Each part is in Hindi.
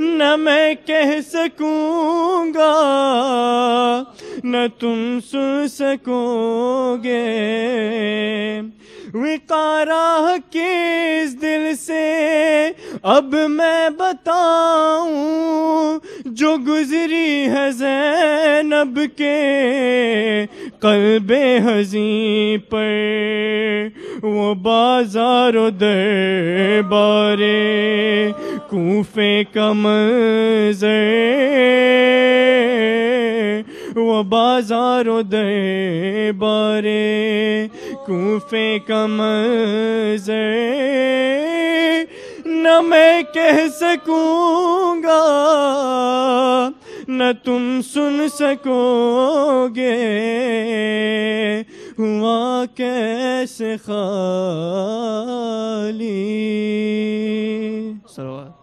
न मैं कह सकूंगा न तुम सुन सकोगे विकारा किस दिल से अब मैं बताऊं जो गुजरी है जैनब के कल्बे हजी पर वो बाजार दे बारे कूफे जे वो बाजार दे बारे कूफे जे न मैं कह सकूंगा न तुम सुन सकोगे हुआ कैसे खाली सरवा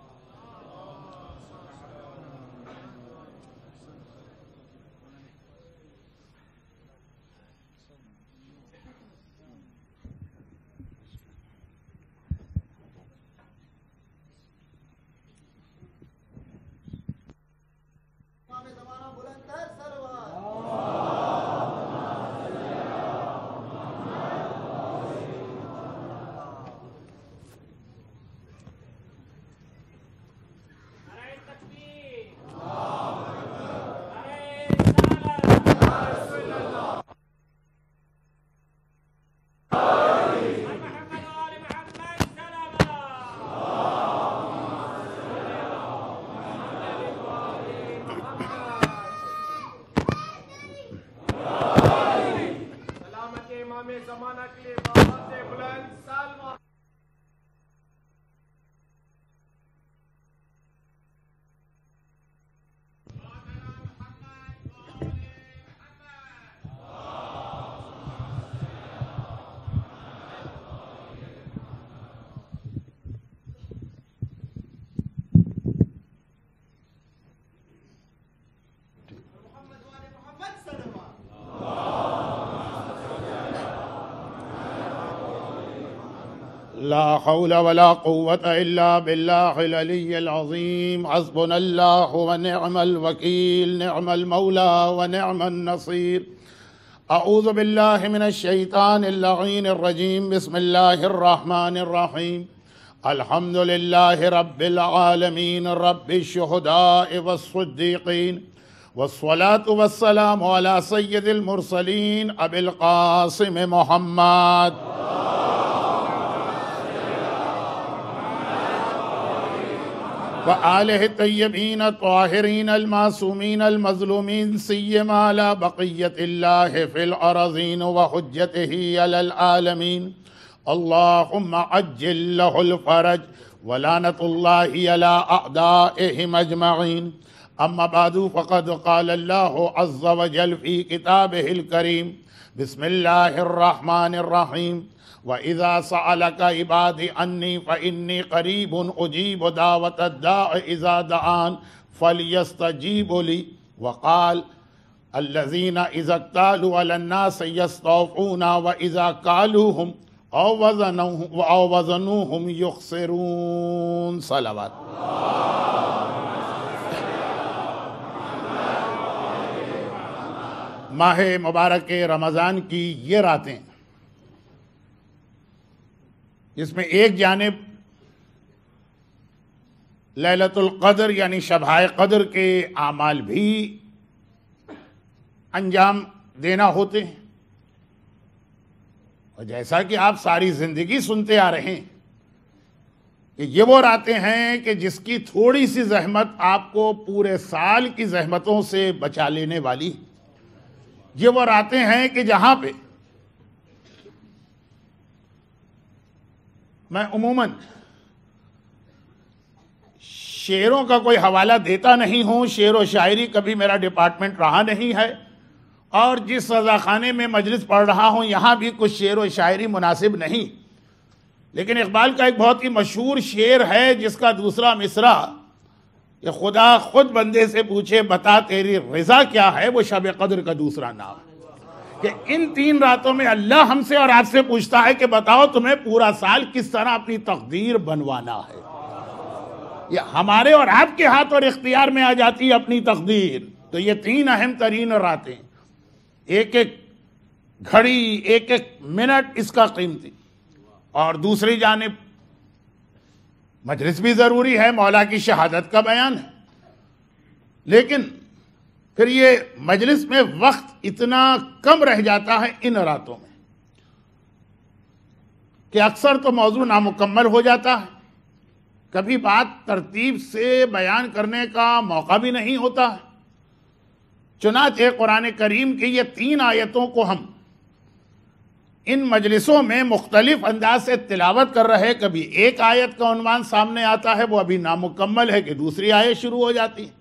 لا حول ولا قوة إلا بالله العلي العظيم حسبنا الله ونعم الوكيل نعم المولى ونعم النصير أعوذ بالله من الشيطان اللعين الرجيم بسم الله الرحمن الرحيم الحمد لله رب العالمين رب الشهداء والصديقين والصلاة والسلام على سيد المرسلين أبي القاسم محمد وآله الطيبين الطاهرين المعصومين المظلومين سيما على بقية الله في الأرضين وحجته على العالمين اللهم عجل له الفرج ولعنة الله على أعدائهم أجمعين أما بعد فقد قال الله عز وجل في كتابه الكريم بسم الله الرحمن الرحيم वज़ा साल का इबाद अन्नी फ़न्नी करीब बोली वक़ाल अल्लजीना इज़क्तालन्ना माह मुबारक रमज़ान की ये रातें जिसमें एक जानब ललतुल्क़दर यानी शबाए कदर के आमाल भी अंजाम देना होते हैं और जैसा कि आप सारी ज़िंदगी सुनते आ रहे हैं कि ये वो रातें हैं कि जिसकी थोड़ी सी जहमत आपको पूरे साल की जहमतों से बचा लेने वाली ये वो रातें हैं कि जहां पे मैं उमूमन शेरों का कोई हवाला देता नहीं हूँ शेर व शायरी कभी मेरा डिपार्टमेंट रहा नहीं है और जिस सजाखाने में मजलिस पढ़ रहा हूँ यहाँ भी कुछ शेर व शायरी मुनासिब नहीं लेकिन इकबाल का एक बहुत ही मशहूर शेर है जिसका दूसरा मिसरा कि खुदा खुद बंदे से पूछे बता तेरी रज़ा क्या है वो शब कदर का दूसरा नाम है कि इन तीन रातों में अल्लाह हमसे और आपसे पूछता है कि बताओ तुम्हें पूरा साल किस तरह अपनी तकदीर बनवाना है यह हमारे और आपके हाथ और इख्तियार में आ जाती है अपनी तकदीर तो ये तीन अहम तरीन रातें एक एक घड़ी एक एक मिनट इसका कीमती और दूसरी जानब मजलिस भी ज़रूरी है मौला की शहादत का बयान है लेकिन फिर ये मजलिस में वक्त इतना कम रह जाता है इन रातों में कि अक्सर तो मौजू नामुकम्मल हो जाता है कभी बात तरतीब से बयान करने का मौका भी नहीं होता है चुनाचे कुरान करीम की ये तीन आयतों को हम इन मजलिसों में मुख्तलिफ अंदाज से तिलावत कर रहे कभी एक आयत का अनुमान सामने आता है वो अभी नामुकम्मल है कि दूसरी आयत शुरू हो जाती है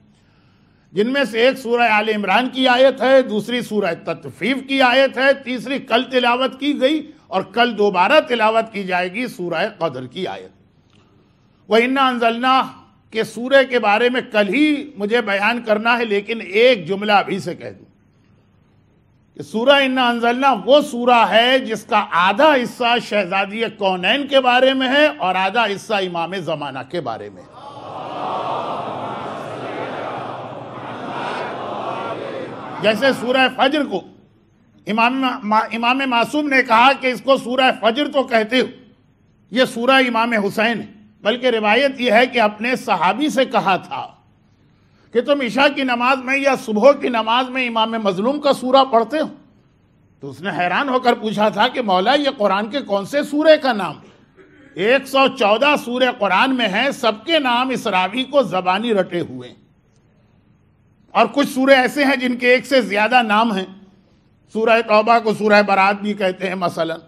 जिनमें से एक सूरह आल इमरान की आयत है दूसरी सूरह तत्फ़ीफ की आयत है तीसरी कल तिलावत की गई और कल दोबारा तिलावत की जाएगी सूरह कदर की आयत वह इन्ना अंजलना के सूर्य के बारे में कल ही मुझे बयान करना है लेकिन एक जुमला अभी से कह दू कि सूरह इन्ना अंजलना वो सूरह है जिसका आधा हिस्सा शहजादी कौनैन के बारे में है और आधा हिस्सा इमाम ज़माना के बारे में है जैसे सूरह फजर को इमाम मा, इमाम मासूम ने कहा कि इसको सूरह फज्र तो कहते हो ये सूरह इमाम हुसैन है बल्कि रिवायत यह है कि अपने सहाबी से कहा था कि तुम ईशा की नमाज में या सुबह की नमाज में इमाम मजलूम का सूरा पढ़ते हो तो उसने हैरान होकर पूछा था कि मौला ये कुरान के कौन से सूर्य का नाम 114 सूर्य कुरान में है सबके नाम इस रावी को जबानी रटे हुए हैं और कुछ सूर्य ऐसे हैं जिनके एक से ज़्यादा नाम हैं सूर्य तौबा को सूर्य बरात भी कहते हैं मसलन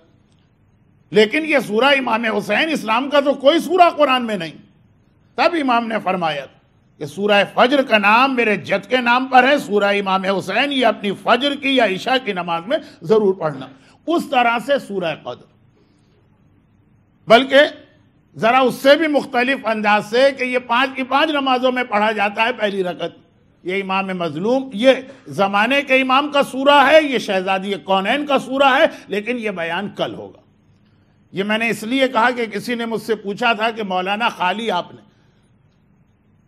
लेकिन ये सूर्य इमाम हुसैन इस्लाम का तो कोई सूर कुरान में नहीं तब इमाम ने फरमाया कि सूर्य फजर का नाम मेरे जद के नाम पर है सूर्य इमाम हुसैन ये अपनी फजर की या ईशा की नमाज में ज़रूर पढ़ना उस तरह से सूर्य कदर बल्कि ज़रा उससे भी मुख्तलिफ अंदाज से कि ये पांच की पांच नमाजों में पढ़ा जाता है पहली रकत ये इमाम मजलूम ये ज़माने के इमाम का सूरा है ये शहजादी कौनैन का सूरा है लेकिन ये बयान कल होगा ये मैंने इसलिए कहा कि किसी ने मुझसे पूछा था कि मौलाना खाली आपने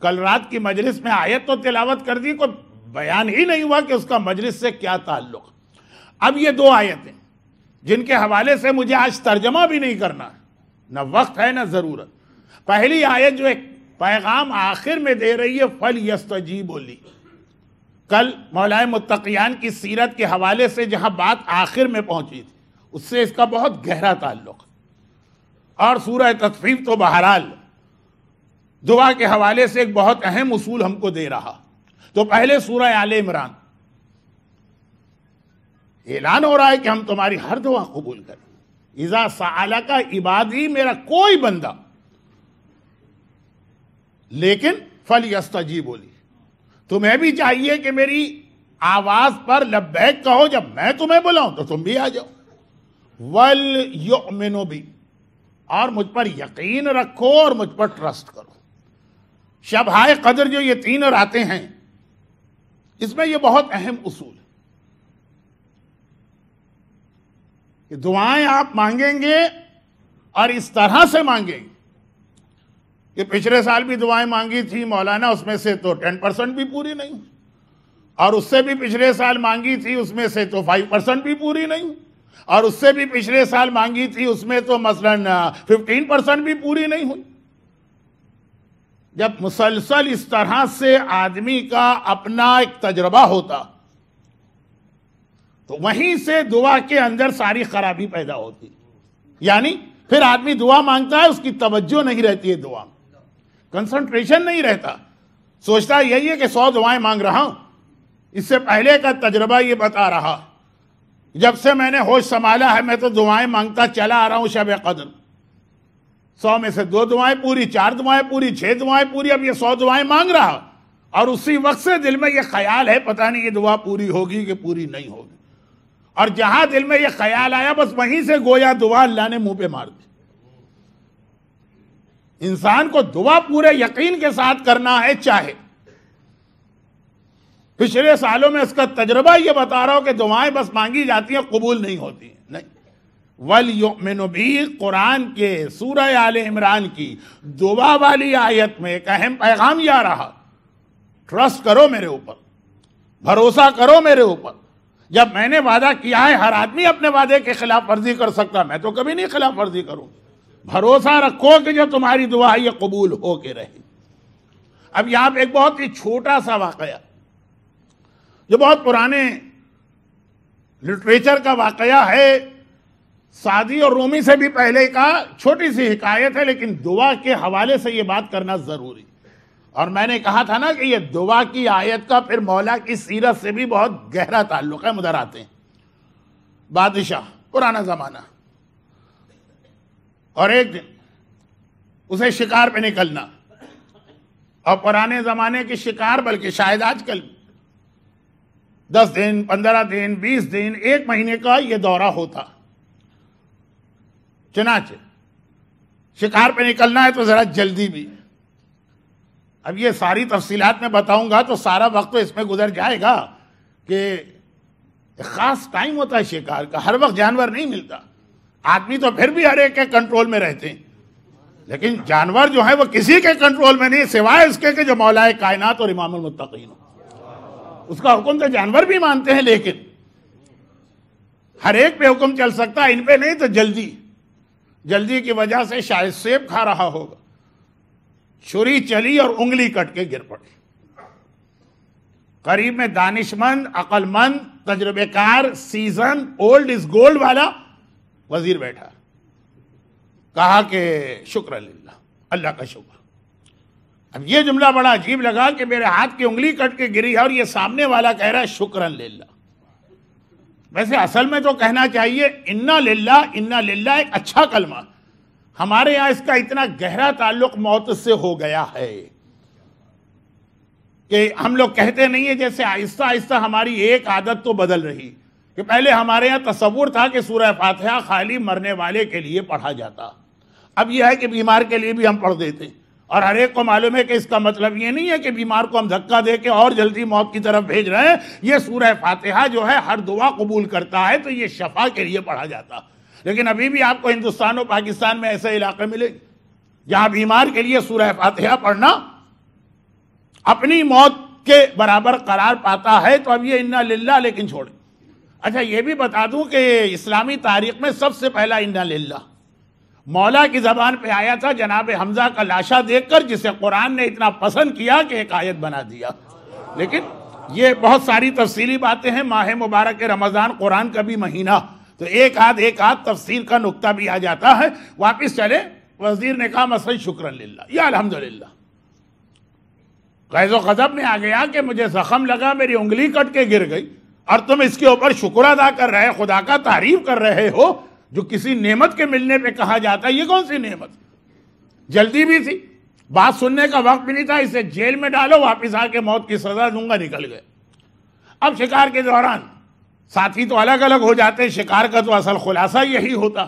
कल रात की मजलिस में आयत तो तिलावत कर दी को बयान ही नहीं हुआ कि उसका मजलिस से क्या ताल्लुक अब ये दो आयतें जिनके हवाले से मुझे आज तर्जमा भी नहीं करना है न वक्त है न ज़रूरत पहली आयत जो एक पैगाम आखिर में दे रही है फल यस्त बोली कल मौलाए मुतकियान की सीरत के हवाले से जहां बात आखिर में पहुंची थी उससे इसका बहुत गहरा ताल्लुक और सूरह तस्फीफ तो बहरहाल दुआ के हवाले से एक बहुत अहम उसूल हमको दे रहा तो पहले सूरह आल इमरान ऐलान हो रहा है कि हम तुम्हारी हर दुआ कबूल करें इजा साला का इबादी मेरा कोई बंदा लेकिन फल यस्ताजी बोली तुम्हें भी चाहिए कि मेरी आवाज पर लब्बैक कहो जब मैं तुम्हें बुलाऊं तो तुम भी आ जाओ वल यो भी और मुझ पर यकीन रखो और मुझ पर ट्रस्ट करो शबहाय कदर जो ये तीन रातें हैं इसमें ये बहुत अहम उसूल है कि दुआएं आप मांगेंगे और इस तरह से मांगेंगे कि पिछले साल भी दुआएं मांगी थी मौलाना उसमें से तो टेन परसेंट भी पूरी नहीं और उससे भी पिछले साल मांगी थी उसमें से तो फाइव परसेंट भी पूरी नहीं और उससे भी पिछले साल मांगी थी उसमें तो मसलन फिफ्टीन परसेंट भी पूरी नहीं हुई जब मुसलसल इस तरह से आदमी का अपना एक तजर्बा होता तो वहीं से दुआ के अंदर सारी खराबी पैदा होती यानी फिर आदमी दुआ मांगता है उसकी तवज्जो नहीं रहती है दुआ में कंसंट्रेशन नहीं रहता सोचता यही है कि सौ दुआएं मांग रहा हूं इससे पहले का तजर्बा ये बता रहा जब से मैंने होश संभाला है मैं तो दुआएं मांगता चला आ रहा हूं शब कदर सौ में से दो दुआएं पूरी चार दुआएं पूरी छह दुआएं पूरी अब ये सौ दुआएं मांग रहा और उसी वक्त से दिल में ये ख्याल है पता नहीं ये दुआ पूरी होगी कि पूरी नहीं होगी और जहां दिल में ये ख्याल आया बस वहीं से गोया दुआ अल्लाह ने मुंह पे मार दी इंसान को दुआ पूरे यकीन के साथ करना है चाहे पिछले सालों में इसका तजर्बा यह बता रहा हूं कि दुआएं बस मांगी जाती हैं कबूल नहीं होती हैं नहीं वल योमिनबी कुरान के सूरह आल इमरान की दुआ वाली आयत में एक अहम पैगाम यह रहा ट्रस्ट करो मेरे ऊपर भरोसा करो मेरे ऊपर जब मैंने वादा किया है हर आदमी अपने वादे के खिलाफ वर्जी कर सकता मैं तो कभी नहीं खिलाफ वर्जी करूंगा भरोसा रखो कि जो तुम्हारी दुआ ये कबूल हो के रहे अब यहां पर एक बहुत ही छोटा सा वाकया जो बहुत पुराने लिटरेचर का वाकया है सादी और रोमी से भी पहले का छोटी सी हिकायत है लेकिन दुआ के हवाले से ये बात करना ज़रूरी और मैंने कहा था ना कि ये दुआ की आयत का फिर मौला की सीरत से भी बहुत गहरा ताल्लुक है मुदर आते हैं बादशाह पुराना ज़माना और एक दिन उसे शिकार पे निकलना और पुराने जमाने के शिकार बल्कि शायद आजकल दस दिन पंद्रह दिन बीस दिन एक महीने का यह दौरा होता चनाचे शिकार पे निकलना है तो जरा जल्दी भी अब ये सारी तफसीलात में बताऊंगा तो सारा वक्त तो इसमें गुजर जाएगा कि खास टाइम होता है शिकार का हर वक्त जानवर नहीं मिलता आदमी तो फिर भी हर एक के कंट्रोल में रहते हैं लेकिन जानवर जो है वो किसी के कंट्रोल में नहीं सिवाय उसके के जो मौलाए कायनात और इमाम मुतकीन हो उसका हुक्म तो जानवर भी मानते हैं लेकिन हर एक पे हुक्म चल सकता है इन पे नहीं तो जल्दी जल्दी की वजह से शायद सेब खा रहा होगा छुरी चली और उंगली कट के गिर पड़ी करीब में दानिशमंद अकलमंद तजुर्बेकार सीजन ओल्ड इज गोल्ड वाला वजीर बैठा कहा कि शुक्र अल्लाह अल्लाह का शुक्र अब ये जुमला बड़ा अजीब लगा कि मेरे हाथ की उंगली कट के गिरी है और ये सामने वाला कह रहा है शुक्र लिल्ला वैसे असल में तो कहना चाहिए इन्ना लिल्ला इन्ना लिल्ला एक अच्छा कलमा हमारे यहां इसका इतना गहरा ताल्लुक मौत से हो गया है कि हम लोग कहते नहीं है जैसे आहिस्ता आहिस्ता हमारी एक आदत तो बदल रही कि पहले हमारे यहाँ तस्वुर था कि सूर्य फातहा खाली मरने वाले के लिए पढ़ा जाता अब यह है कि बीमार के लिए भी हम पढ़ देते और हर एक को मालूम है कि इसका मतलब ये नहीं है कि बीमार को हम धक्का दे के और जल्दी मौत की तरफ भेज रहे हैं ये सूर्य फातहा जो है हर दुआ कबूल करता है तो ये शफा के लिए पढ़ा जाता लेकिन अभी भी आपको हिंदुस्तान और पाकिस्तान में ऐसे इलाके मिले जहां बीमार के लिए सूर्य फातहा पढ़ना अपनी मौत के बराबर करार पाता है तो अब ये इन्ना लिल्ला लेकिन छोड़ अच्छा ये भी बता दूं कि इस्लामी तारीख में सबसे पहला इन्ना लिल्ला मौला की जबान पे आया था जनाब हमजा का लाशा देखकर जिसे कुरान ने इतना पसंद किया कि एक आयत बना दिया लेकिन ये बहुत सारी तफसीली बातें हैं माह मुबारक रमज़ान कुरान का भी महीना तो एक आध एक आध तफसील का नुकता भी आ जाता है वापस चले वजीर ने कहा मसल शुक्र ला या अलहमद गैज़ गज़ब में आ गया कि मुझे जख्म लगा मेरी उंगली कट के गिर गई और तुम इसके ऊपर शुक्र अदा कर रहे खुदा का तारीफ कर रहे हो जो किसी नेमत के मिलने पे कहा जाता है ये कौन सी नेमत जल्दी भी थी बात सुनने का वक्त भी नहीं था इसे जेल में डालो वापस आके मौत की सजा दूंगा निकल गए अब शिकार के दौरान साथी तो अलग अलग हो जाते शिकार का तो असल खुलासा यही होता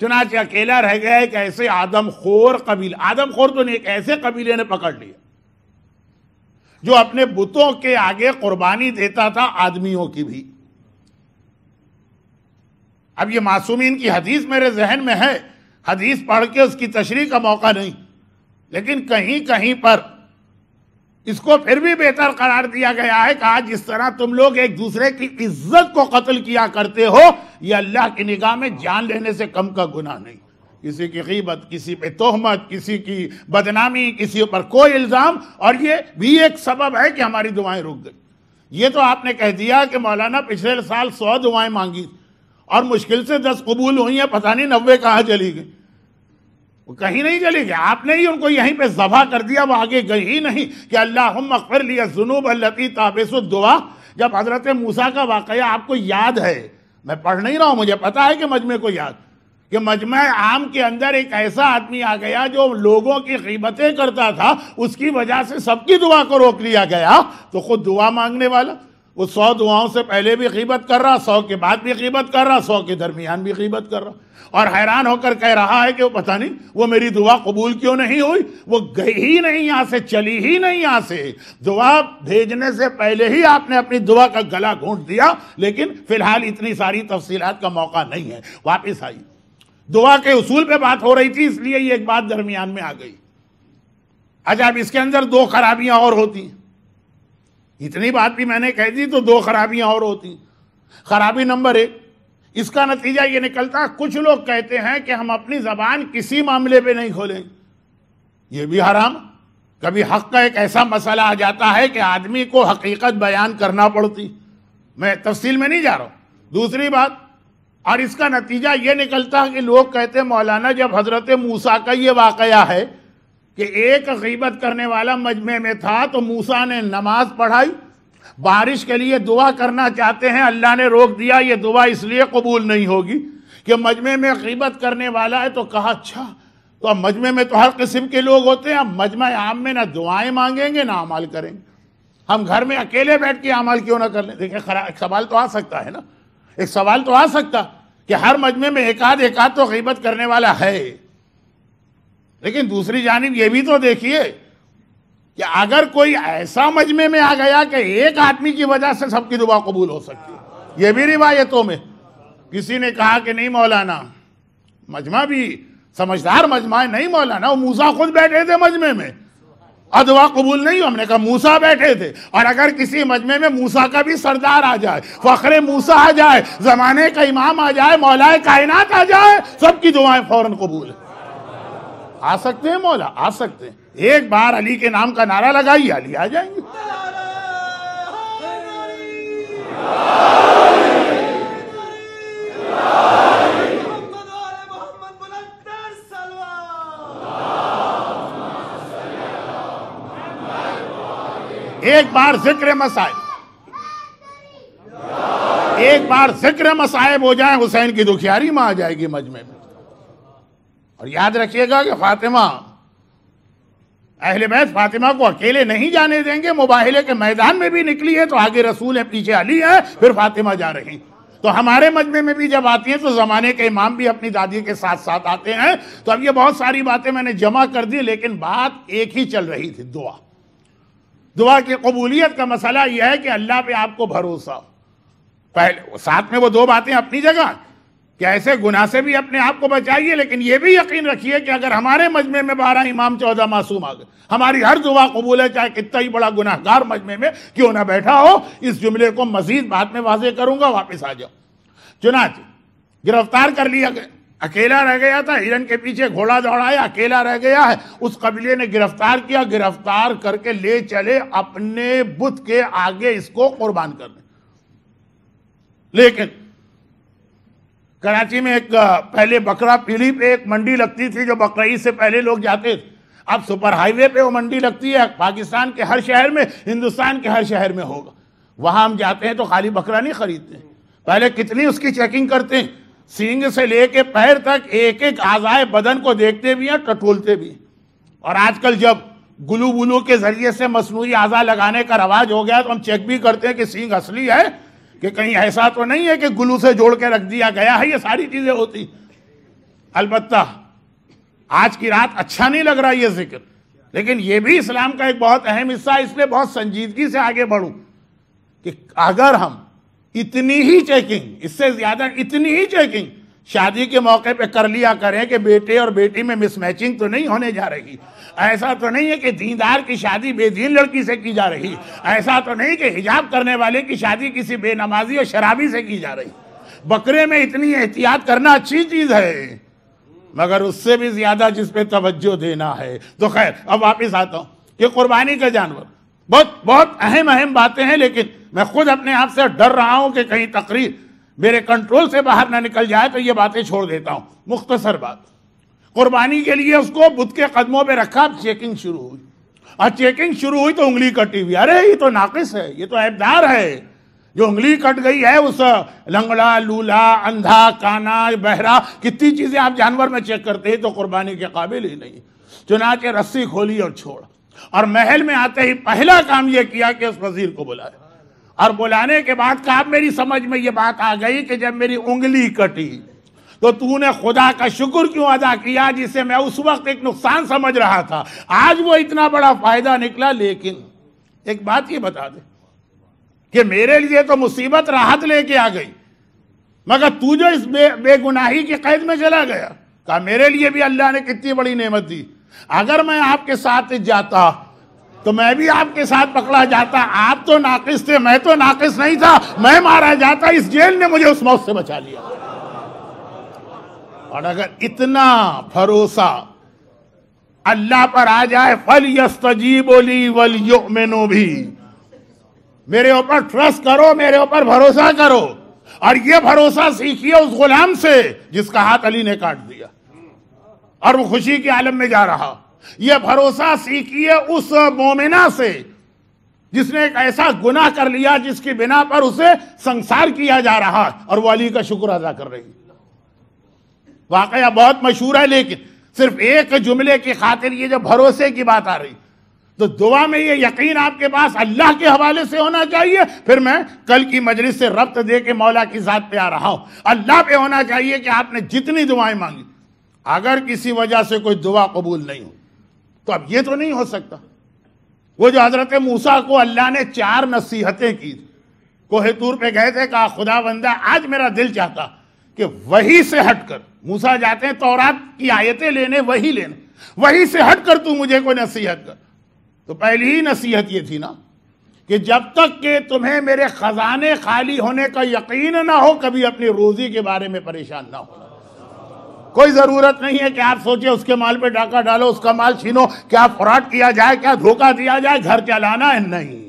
चुनाच अकेला रह गया एक ऐसे आदम खोर कबीले आदम खोर तो नहीं एक ऐसे कबीले ने पकड़ लिया जो अपने बुतों के आगे कुर्बानी देता था आदमियों की भी अब ये मासूमीन की हदीस मेरे जहन में है हदीस पढ़ के उसकी तशरी का मौका नहीं लेकिन कहीं कहीं पर इसको फिर भी बेहतर करार दिया गया है कहा जिस तरह तुम लोग एक दूसरे की इज्जत को कत्ल किया करते हो यह अल्लाह की निगाह में जान लेने से कम का गुना नहीं किसी की गीबत किसी पे तोहमत किसी की बदनामी किसी पर कोई इल्ज़ाम और ये भी एक सबब है कि हमारी दुआएं रुक गई ये तो आपने कह दिया कि मौलाना पिछले साल सौ दुआएं मांगी और मुश्किल से दस कबूल हुई हैं पता नहीं नब्बे कहाँ चली गई वो कहीं नहीं चली गई आपने ही उनको यहीं पे जबा कर दिया वो आगे गई ही नहीं कि अल्लाह अकबर लिया जुनूब अल्लती दुआ जब हजरत मूसा का वाकया आपको याद है मैं पढ़ नहीं रहा हूँ मुझे पता है कि मजमे को याद कि मजमा आम के अंदर एक ऐसा आदमी आ गया जो लोगों की कीमतें करता था उसकी वजह से सबकी दुआ को रोक लिया गया तो खुद दुआ मांगने वाला वो सौ दुआओं से पहले भी कीमत कर रहा सौ के बाद भी कीमत कर रहा सौ के दरमियान भी कीमत कर रहा और हैरान होकर कह रहा है कि वो पता नहीं वो मेरी दुआ कबूल क्यों नहीं हुई वो गई ही नहीं यहाँ से चली ही नहीं यहाँ से दुआ भेजने से पहले ही आपने अपनी दुआ का गला घोंट दिया लेकिन फिलहाल इतनी सारी तफसीलात का मौका नहीं है वापस आई दुआ के उसूल पे बात हो रही थी इसलिए ये एक बात दरमियान में आ गई अच्छा अब इसके अंदर दो खराबियां और होती इतनी बात भी मैंने कह दी तो दो खराबियां और होती खराबी नंबर एक इसका नतीजा ये निकलता कुछ लोग कहते हैं कि हम अपनी जबान किसी मामले पे नहीं खोलें ये भी हराम कभी हक का एक ऐसा मसला आ जाता है कि आदमी को हकीकत बयान करना पड़ती मैं तफसील में नहीं जा रहा हूं दूसरी बात और इसका नतीजा ये निकलता है कि लोग कहते हैं मौलाना जब हजरत मूसा का ये वाकया है कि एक गीबत करने वाला मजमे में था तो मूसा ने नमाज पढ़ाई बारिश के लिए दुआ करना चाहते हैं अल्लाह ने रोक दिया ये दुआ इसलिए कबूल नहीं होगी कि मजमे में गीबत करने वाला है तो कहा अच्छा तो अब मजमे में तो हर किस्म के लोग होते हैं अब मजमा आम में ना दुआएं मांगेंगे ना अमल करेंगे हम घर में अकेले बैठ के अमल क्यों ना कर लें देखिए सवाल तो आ सकता है ना एक सवाल तो आ सकता कि हर मजमे में एकाध एकाध तो गीबत करने वाला है लेकिन दूसरी जानब यह भी तो देखिए कि अगर कोई ऐसा मजमे में आ गया कि एक आदमी की वजह से सबकी दुआ कबूल हो सकती है यह भी रिवायतों में किसी ने कहा कि नहीं मौलाना मजमा भी समझदार मजमा है नहीं मौलाना वो मूसा खुद बैठे थे मजमे में अदवा कबूल नहीं हमने कहा मूसा बैठे थे और अगर किसी मजमे में मूसा का भी सरदार आ जाए फखरे मूसा आ जाए जमाने का इमाम आ जाए मौलाए कायनात आ जाए सबकी दुआएं फौरन कबूल आ सकते हैं मौला आ सकते हैं एक बार अली के नाम का नारा लगाइए अली आ जाएंगे एक बार जिक्र मसाइब एक बार जिक्र मसाइब हो जाए हुसैन की दुखियारी में आ जाएगी मजमे में और याद रखिएगा कि फातिमा अहले बैत फातिमा को अकेले नहीं जाने देंगे मुबाहले के मैदान में भी निकली है तो आगे रसूल है पीछे अली है फिर फातिमा जा रही तो हमारे मजमे में भी जब आती हैं तो ज़माने के इमाम भी अपनी दादी के साथ साथ आते हैं तो अब ये बहुत सारी बातें मैंने जमा कर दी लेकिन बात एक ही चल रही थी दुआ दुआ की कबूलियत का मसला यह है कि अल्लाह पे आपको भरोसा हो पहले साथ में वो दो बातें अपनी जगह कि ऐसे गुनाह से भी अपने आप को बचाइए लेकिन ये भी यकीन रखिए कि अगर हमारे मजमे में बारह इमाम चौदह मासूम आ गए हमारी हर दुआ कबूल है चाहे कितना ही बड़ा गुनाहगार मजमे में क्यों ना बैठा हो इस जुमले को मजीद बाद में वाजे करूंगा वापस आ जाओ चुनाच गिरफ्तार कर लिया गया अकेला रह गया था हिरन के पीछे घोड़ा दौड़ाया अकेला रह गया है उस कबीले ने गिरफ्तार किया गिरफ्तार करके ले चले अपने बुद्ध के आगे इसको कुर्बान करने लेकिन कराची में एक पहले बकरा पीली पे एक मंडी लगती थी जो बकर से पहले लोग जाते थे अब सुपर हाईवे पे वो मंडी लगती है पाकिस्तान के हर शहर में हिंदुस्तान के हर शहर में होगा वहां हम जाते हैं तो खाली बकरा नहीं खरीदते पहले कितनी उसकी चेकिंग करते हैं सींग से लेके पैर तक एक एक आजाए बदन को देखते भी हैं टटोलते भी और आजकल जब गुलू बुलू के जरिए से मसनूरी आजा लगाने का रवाज हो गया तो हम चेक भी करते हैं कि सींग असली है कि कहीं ऐसा तो नहीं है कि गुलू से जोड़ के रख दिया गया है ये सारी चीजें होती अलबत् आज की रात अच्छा नहीं लग रहा ये जिक्र लेकिन ये भी इस्लाम का एक बहुत अहम हिस्सा है इसलिए बहुत संजीदगी से आगे बढ़ू कि अगर हम इतनी ही चेकिंग इससे ज्यादा इतनी ही चेकिंग शादी के मौके पे कर लिया करें कि बेटे और बेटी में मिसमैचिंग तो नहीं होने जा रही ऐसा तो नहीं है कि दीनदार की शादी बेदीन लड़की से की जा रही ऐसा तो नहीं कि हिजाब करने वाले की शादी किसी बेनमाजी और शराबी से की जा रही बकरे में इतनी एहतियात करना अच्छी चीज़ है मगर उससे भी ज़्यादा जिस पे तवज्जो देना है तो खैर अब वापस आता हूं ये कुर्बानी का जानवर बहुत बहुत अहम अहम बातें हैं लेकिन मैं खुद अपने आप से डर रहा हूं कि कहीं तकरीर मेरे कंट्रोल से बाहर ना निकल जाए तो ये बातें छोड़ देता हूं मुख्तसर बात कुर्बानी के लिए उसको बुद्ध के कदमों में रखा चेकिंग शुरू हुई और चेकिंग शुरू हुई तो उंगली कटी हुई अरे ये तो नाकिस है ये तो ऐबदार है जो उंगली कट गई है उस लंगड़ा लूला अंधा काना बहरा कितनी चीजें आप जानवर में चेक करते हैं तो कुर्बानी के काबिल ही नहीं चुनाचे रस्सी खोली और छोड़ और महल में आते ही पहला काम यह किया कि उस वजीर को बुलाया और बुलाने के बाद कहा मेरी समझ में ये बात आ गई कि जब मेरी उंगली कटी तो तूने खुदा का शुक्र क्यों अदा किया जिसे मैं उस वक्त एक नुकसान समझ रहा था आज वो इतना बड़ा फायदा निकला लेकिन एक बात ये बता दे कि मेरे लिए तो मुसीबत राहत लेके आ गई मगर तू जो इस बे, बेगुनाही की कैद में चला गया कहा मेरे लिए भी अल्लाह ने कितनी बड़ी नेमत दी अगर मैं आपके साथ जाता तो मैं भी आपके साथ पकड़ा जाता आप तो नाकिस थे मैं तो नाकिस नहीं था मैं मारा जाता इस जेल ने मुझे उस मौत से बचा लिया और अगर इतना भरोसा अल्लाह पर आ जाए फल यस्तजी बोली वल मेनो भी मेरे ऊपर ट्रस्ट करो मेरे ऊपर भरोसा करो और यह भरोसा सीखिए उस गुलाम से जिसका हाथ अली ने काट दिया और वो खुशी के आलम में जा रहा यह भरोसा सीखिए उस मोमिना से जिसने एक ऐसा गुनाह कर लिया जिसकी बिना पर उसे संसार किया जा रहा और वो अली का शुक्र अदा कर रही वाकया बहुत मशहूर है लेकिन सिर्फ एक जुमले की खातिर ये जब भरोसे की बात आ रही तो दुआ में ये यकीन आपके पास अल्लाह के हवाले से होना चाहिए फिर मैं कल की मजलिस से रब्त दे के मौला की ज़ात पे आ रहा हूं अल्लाह पे होना चाहिए कि आपने जितनी दुआएं मांगी अगर किसी वजह से कोई दुआ कबूल नहीं हो तो अब ये तो नहीं हो सकता वो जो हजरत मूसा को अल्लाह ने चार नसीहतें की कोहेतूर पे गए थे कहा खुदा बंदा आज मेरा दिल चाहता कि वही से हटकर मूसा जाते हैं तौरात की आयतें लेने वही लेने वही से हटकर तू मुझे कोई नसीहत कर तो पहली ही नसीहत ये थी ना कि जब तक के तुम्हें मेरे खजाने खाली होने का यकीन ना हो कभी अपनी रोजी के बारे में परेशान ना होना कोई ज़रूरत नहीं है कि आप सोचे उसके माल पे डाका डालो उसका माल छीनो क्या फ्रॉड किया जाए क्या धोखा दिया जाए घर चलाना है नहीं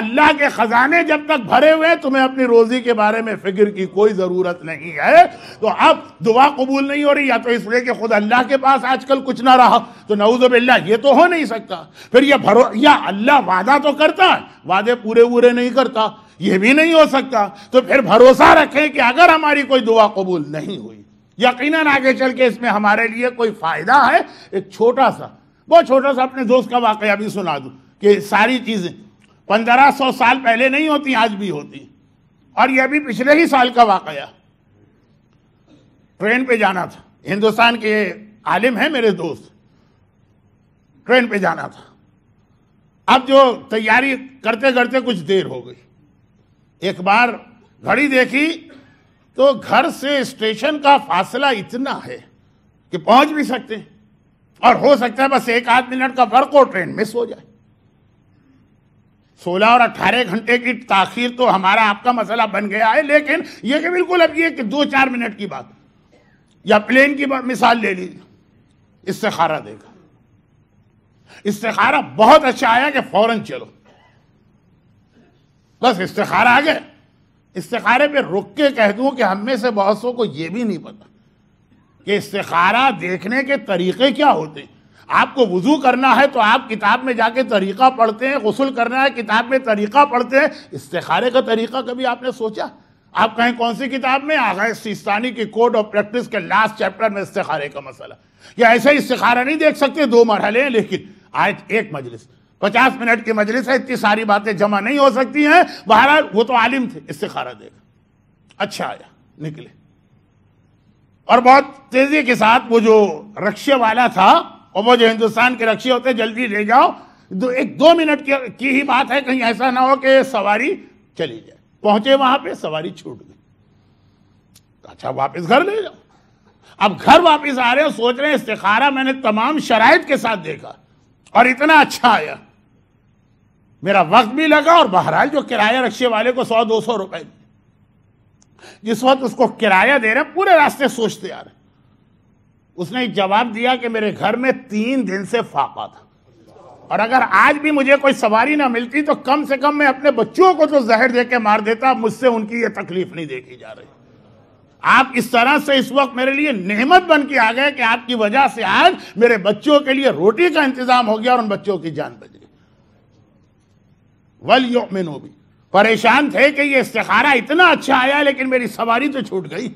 अल्लाह के ख़जाने जब तक भरे हुए तुम्हें अपनी रोज़ी के बारे में फ़िक्र की कोई ज़रूरत नहीं है तो अब दुआ कबूल नहीं हो रही या तो इसलिए कि खुद अल्लाह के पास आजकल कुछ ना रहा तो नवज़बिल्ला ये तो हो नहीं सकता फिर यह भरो या अल्लाह वादा तो करता है वादे पूरे पूरे नहीं करता ये भी नहीं हो सकता तो फिर भरोसा रखें कि अगर हमारी कोई दुआ कबूल नहीं हुई यकीनन आगे चल के इसमें हमारे लिए कोई फायदा है एक छोटा सा बहुत छोटा सा अपने दोस्त का वाकया भी सुना दू कि सारी चीज़ें पंद्रह सौ साल पहले नहीं होती आज भी होती और यह भी पिछले ही साल का वाकया ट्रेन पे जाना था हिंदुस्तान के आलिम है मेरे दोस्त ट्रेन पे जाना था अब जो तैयारी करते करते कुछ देर हो गई एक बार घड़ी देखी तो घर से स्टेशन का फासला इतना है कि पहुंच भी सकते हैं और हो सकता है बस एक आध मिनट का फर्क हो ट्रेन मिस हो जाए सोलह और अट्ठारह घंटे की ताखिर तो हमारा आपका मसला बन गया है लेकिन यह कि बिल्कुल अब ये कि दो चार मिनट की बात या प्लेन की मिसाल ले लीजिए खारा देगा खारा बहुत अच्छा आया कि फौरन चलो बस इस्तारा आ गया इस्तारे पे रुक के कह दूं कि हम में से बहुत सौ को ये भी नहीं पता कि इस्तारा देखने के तरीके क्या होते हैं आपको वजू करना है तो आप किताब में जाके तरीक़ा पढ़ते हैं गसल करना है किताब में तरीक़ा पढ़ते हैं इस्तारे का तरीक़ा कभी आपने सोचा आप कहें कौन सी किताब में आगाज सिस्तानी की कोड ऑफ प्रैक्टिस के लास्ट चैप्टर में इस्तारे का मसला या ऐसे इस्तारा नहीं देख सकते दो मरहले हैं लेकिन आज एक मजलिस पचास मिनट की मजलिस है इतनी सारी बातें जमा नहीं हो सकती हैं बहरहाल वो तो आलिम थे इससे खारा देगा अच्छा आया निकले और बहुत तेजी के साथ वो जो रक्षे वाला था और वो जो हिंदुस्तान के रक्षे होते जल्दी ले जाओ दो एक दो मिनट की, ही बात है कहीं ऐसा ना हो कि सवारी चली जाए पहुंचे वहां पे सवारी छूट गई अच्छा वापस घर ले जाओ अब घर वापस आ रहे हो सोच रहे हैं इस्तेखारा मैंने तमाम शराइ के साथ देखा और इतना अच्छा आया मेरा वक्त भी लगा और बहरहाल जो किराया रक्षे वाले को सौ दो सौ रुपए जिस वक्त उसको किराया दे रहे पूरे रास्ते सोचते आ रहे उसने जवाब दिया कि मेरे घर में तीन दिन से फाका था और अगर आज भी मुझे कोई सवारी ना मिलती तो कम से कम मैं अपने बच्चों को तो जहर दे के मार देता मुझसे उनकी ये तकलीफ नहीं देखी जा रही आप इस तरह से इस वक्त मेरे लिए नेमत बन के आ गए कि आपकी वजह से आज मेरे बच्चों के लिए रोटी का इंतजाम हो गया और उन बच्चों की जान बच वल योमिन भी परेशान थे कि ये इस्तारा इतना अच्छा आया लेकिन मेरी सवारी तो छूट गई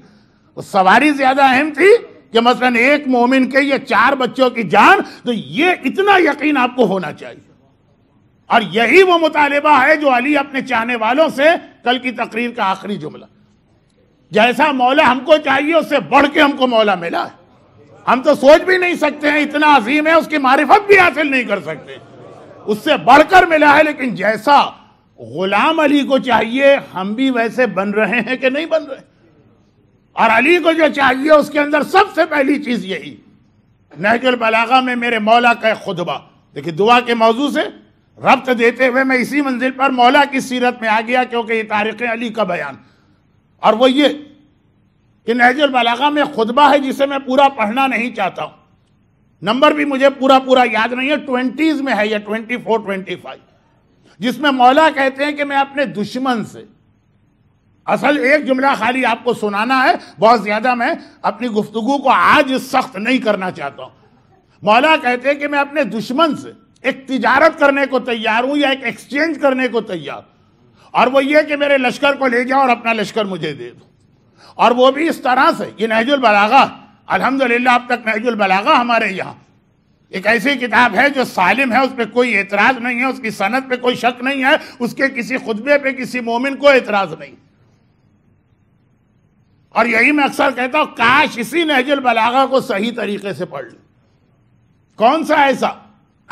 वो सवारी ज्यादा अहम थी कि मसलन एक मोमिन के ये चार बच्चों की जान तो ये इतना यकीन आपको होना चाहिए और यही वो मुतालबा है जो अली अपने चाहने वालों से कल की तकरीर का आखिरी जुमला जैसा मौला हमको चाहिए उससे बढ़ के हमको मौला मिला है हम तो सोच भी नहीं सकते हैं इतना अजीम है उसकी मारिफत भी हासिल नहीं कर सकते उससे बढ़कर मिला है लेकिन जैसा गुलाम अली को चाहिए हम भी वैसे बन रहे हैं कि नहीं बन रहे और अली को जो चाहिए उसके अंदर सबसे पहली चीज यही नहजुल बलागा में मेरे मौला का खुतबा देखिए दुआ के मौजू से रब्त देते हुए मैं इसी मंजिल पर मौला की सीरत में आ गया क्योंकि ये तारीख अली का बयान और वो ये कि नहजुल बलागा में खुतबा है जिसे मैं पूरा पढ़ना नहीं चाहता हूं नंबर भी मुझे पूरा पूरा याद नहीं है ट्वेंटीज में है या ट्वेंटी फोर ट्वेंटी फाइव जिसमें मौला कहते हैं कि मैं अपने दुश्मन से असल एक जुमला खाली आपको सुनाना है बहुत ज्यादा मैं अपनी गुफ्तगु को आज सख्त नहीं करना चाहता हूं मौला कहते हैं कि मैं अपने दुश्मन से एक तिजारत करने को तैयार हूं या एक एक्सचेंज करने को तैयार और वो ये कि मेरे लश्कर को ले जाओ और अपना लश्कर मुझे दे दो और वो भी इस तरह से ये नहजुल बलागा अल्हम्दुलिल्लाह अब तक नहजुल बलागा हमारे यहाँ एक ऐसी किताब है जो सालिम है उस पर कोई एतराज़ नहीं है उसकी सनत पे कोई शक नहीं है उसके किसी खुतबे पे किसी मोमिन को एतराज़ नहीं और यही मैं अक्सर कहता हूँ काश इसी नहजुल बलागा को सही तरीके से पढ़ लूँ कौन सा ऐसा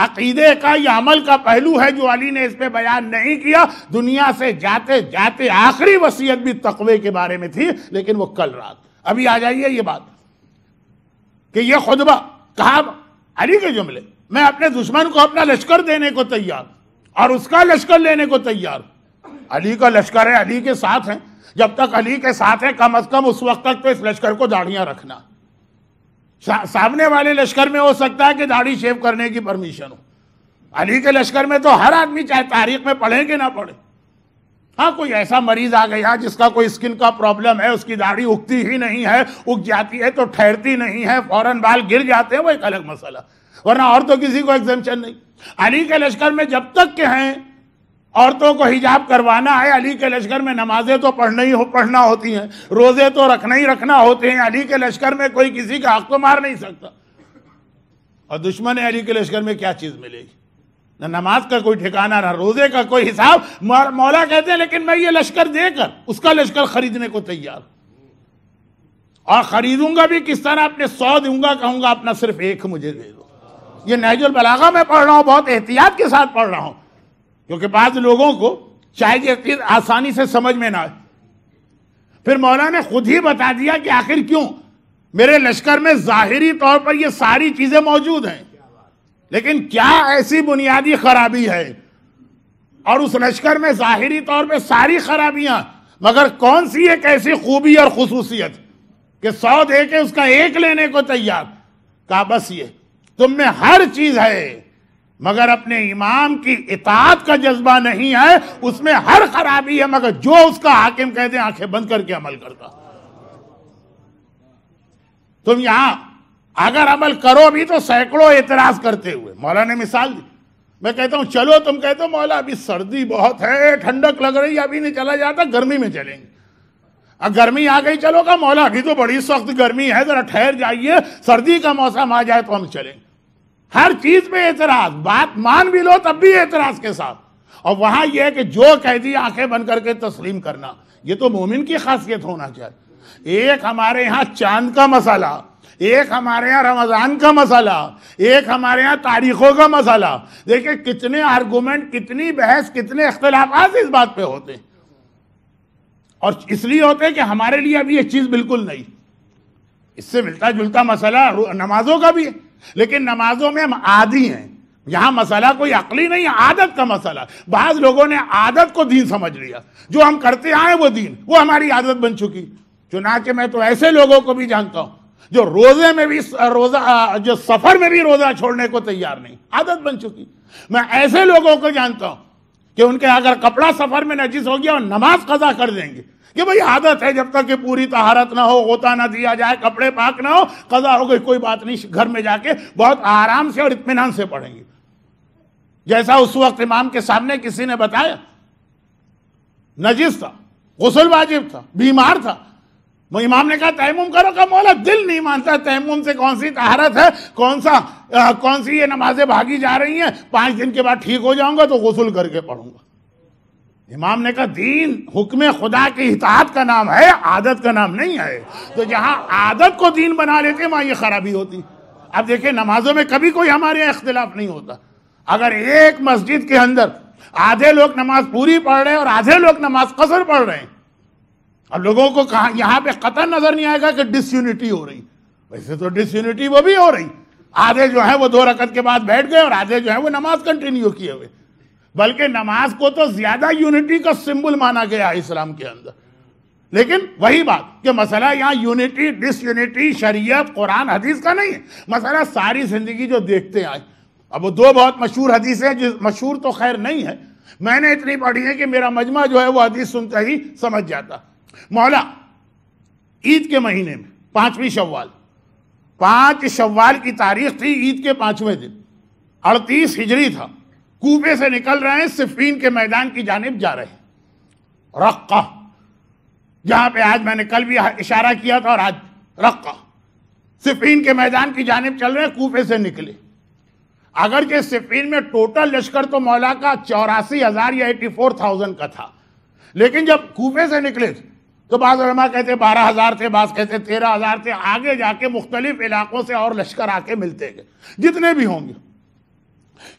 अकीदे का या अमल का पहलू है जो अली ने इस पर बयान नहीं किया दुनिया से जाते जाते आखिरी वसीयत भी तकवे के बारे में थी लेकिन वो कल रात अभी आ जाइए ये बात कि यह खुतबा कहा अली के जुमले मैं अपने दुश्मन को अपना लश्कर देने को तैयार और उसका लश्कर लेने को तैयार अली का लश्कर है अली के साथ हैं जब तक अली के साथ है कम अज कम उस वक्त तक तो इस लश्कर को दाढ़ियां रखना सा, सामने वाले लश्कर में हो सकता है कि दाढ़ी शेव करने की परमिशन हो अली के लश्कर में तो हर आदमी चाहे तारीख में पढ़े कि ना पढ़े हाँ कोई ऐसा मरीज आ गया जिसका कोई स्किन का प्रॉब्लम है उसकी दाढ़ी उगती ही नहीं है उग जाती है तो ठहरती नहीं है फौरन बाल गिर जाते हैं वो एक अलग मसला वरना और तो किसी को एग्जेम्पन नहीं अली के लश्कर में जब तक के हैं औरतों को हिजाब करवाना है अली के लश्कर में नमाजें तो पढ़ना ही हो पढ़ना होती हैं रोजे तो रखना ही रखना होते हैं अली के लश्कर में कोई किसी का हक तो मार नहीं सकता और दुश्मन अली के लश्कर में क्या चीज़ मिलेगी ना नमाज का कोई ठिकाना ना रोजे का कोई हिसाब मौला कहते हैं लेकिन मैं ये लश्कर देकर उसका लश्कर खरीदने को तैयार और खरीदूंगा भी किस तरह अपने सौ दूंगा कहूंगा अपना सिर्फ एक मुझे दे दो ये नहजुल बलागा में पढ़ रहा हूं बहुत एहतियात के साथ पढ़ रहा हूं क्योंकि बाद लोगों को चाय चीज आसानी से समझ में ना फिर मौला ने खुद ही बता दिया कि आखिर क्यों मेरे लश्कर में जाहिरी तौर पर ये सारी चीजें मौजूद हैं लेकिन क्या ऐसी बुनियादी खराबी है और उस लश्कर में ज़ाहरी तौर पे सारी खराबियां मगर कौन सी एक ऐसी खूबी और खसूसियत कि सौ दे के उसका एक लेने को तैयार कहा बस ये तुम में हर चीज़ है मगर अपने इमाम की इतात का जज्बा नहीं है उसमें हर खराबी है मगर जो उसका हाकिम कहते आंखें बंद करके अमल करता तुम यहां अगर अमल करो भी तो सैकड़ों एतराज करते हुए मौला ने मिसाल दी मैं कहता हूँ चलो तुम कहते हो मौला अभी सर्दी बहुत है ठंडक लग रही है अभी नहीं चला जाता गर्मी में चलेंगे अब गर्मी आ गई चलो का मौला अभी तो बड़ी सख्त गर्मी है जरा ठहर जाइए सर्दी का मौसम आ जाए तो हम चलेंगे हर चीज में एतराज बात मान भी लो तब भी एतराज के साथ और वहां यह कि जो कह दी आंखें बंद करके तस्लीम करना ये तो मोमिन की खासियत होना चाहिए एक हमारे यहाँ चांद का मसाला एक हमारे यहाँ रमज़ान का मसाला एक हमारे यहाँ तारीखों का मसाला देखिए कितने आर्गूमेंट कितनी बहस कितने अख्तिलाफ इस बात पे होते हैं और इसलिए होते हैं कि हमारे लिए अभी यह चीज़ बिल्कुल नहीं इससे मिलता जुलता मसाला नमाजों का भी है लेकिन नमाजों में हम आदि हैं यहां मसाला कोई अकली नहीं है आदत का मसाला बाज लोगों ने आदत को दीन समझ लिया जो हम करते आए वो दीन वो हमारी आदत बन चुकी चुना के मैं तो ऐसे लोगों को भी जानता हूं जो रोजे में भी रोजा जो सफर में भी रोजा छोड़ने को तैयार नहीं आदत बन चुकी मैं ऐसे लोगों को जानता हूं कि उनके अगर कपड़ा सफर में नजीस हो गया और नमाज कजा कर देंगे कि भाई आदत है जब तक कि पूरी तहारत ना हो गोता ना दिया जाए कपड़े पाक ना हो कजा हो गई कोई बात नहीं घर में जाके बहुत आराम से और इतमान से पढ़ेंगे जैसा उस वक्त इमाम के सामने किसी ने बताया नजीस था गुसल वाजिब था बीमार था वो इमाम ने कहा तयमुम करो का मौला दिल नहीं मानता तयमुम से कौन सी तहारत है कौन सा आ, कौन सी ये नमाजें भागी जा रही हैं पाँच दिन के बाद ठीक हो जाऊंगा तो गसूल करके पढ़ूंगा इमाम ने कहा दीन हुक्म खुदा की हितात का नाम है आदत का नाम नहीं है तो जहाँ आदत को दीन बना लेते वहां ये खराबी होती अब देखिए नमाजों में कभी कोई हमारे यहाँ इख्तलाफ नहीं होता अगर एक मस्जिद के अंदर आधे लोग नमाज पूरी पढ़ रहे हैं और आधे लोग नमाज कसर पढ़ रहे हैं अब लोगों को कहा यहां पे कतर नजर नहीं आएगा कि डिसयूनिटी हो रही वैसे तो डिसयूनिटी वो भी हो रही आधे जो है वो दो रकत के बाद बैठ गए और आधे जो है वो नमाज कंटिन्यू किए हुए बल्कि नमाज को तो ज्यादा यूनिटी का सिंबल माना गया इस्लाम के अंदर लेकिन वही बात कि मसला यहां यूनिटी डिस यूनिटी शरीयत कुरान हदीस का नहीं है मसला सारी जिंदगी जो देखते आए अब वो दो बहुत मशहूर हदीसें जो मशहूर तो खैर नहीं है मैंने इतनी पढ़ी है कि मेरा मजमा जो है वो हदीस सुनते ही समझ जाता मौला ईद के महीने में पांचवी शव्वाल पांच शव्वाल की तारीख थी ईद के पांचवें दिन अड़तीस हिजरी था कूबे से निकल रहे हैं सिफीन के मैदान की जानब जा रहे हैं रक्का जहां पे आज मैंने कल भी इशारा किया था और आज रक्का सिफीन के मैदान की जानब चल रहे कूफे से निकले अगर के सिफीन में टोटल लश्कर तो मौला का चौरासी हजार या एटी फोर थाउजेंड का था लेकिन जब कूफे से निकले थे तो बाज़ा कहते बारह हज़ार थे बाद कहते तेरह हज़ार थे आगे जाके मुख्तलिफ इलाकों से और लश्कर आके मिलते गए जितने भी होंगे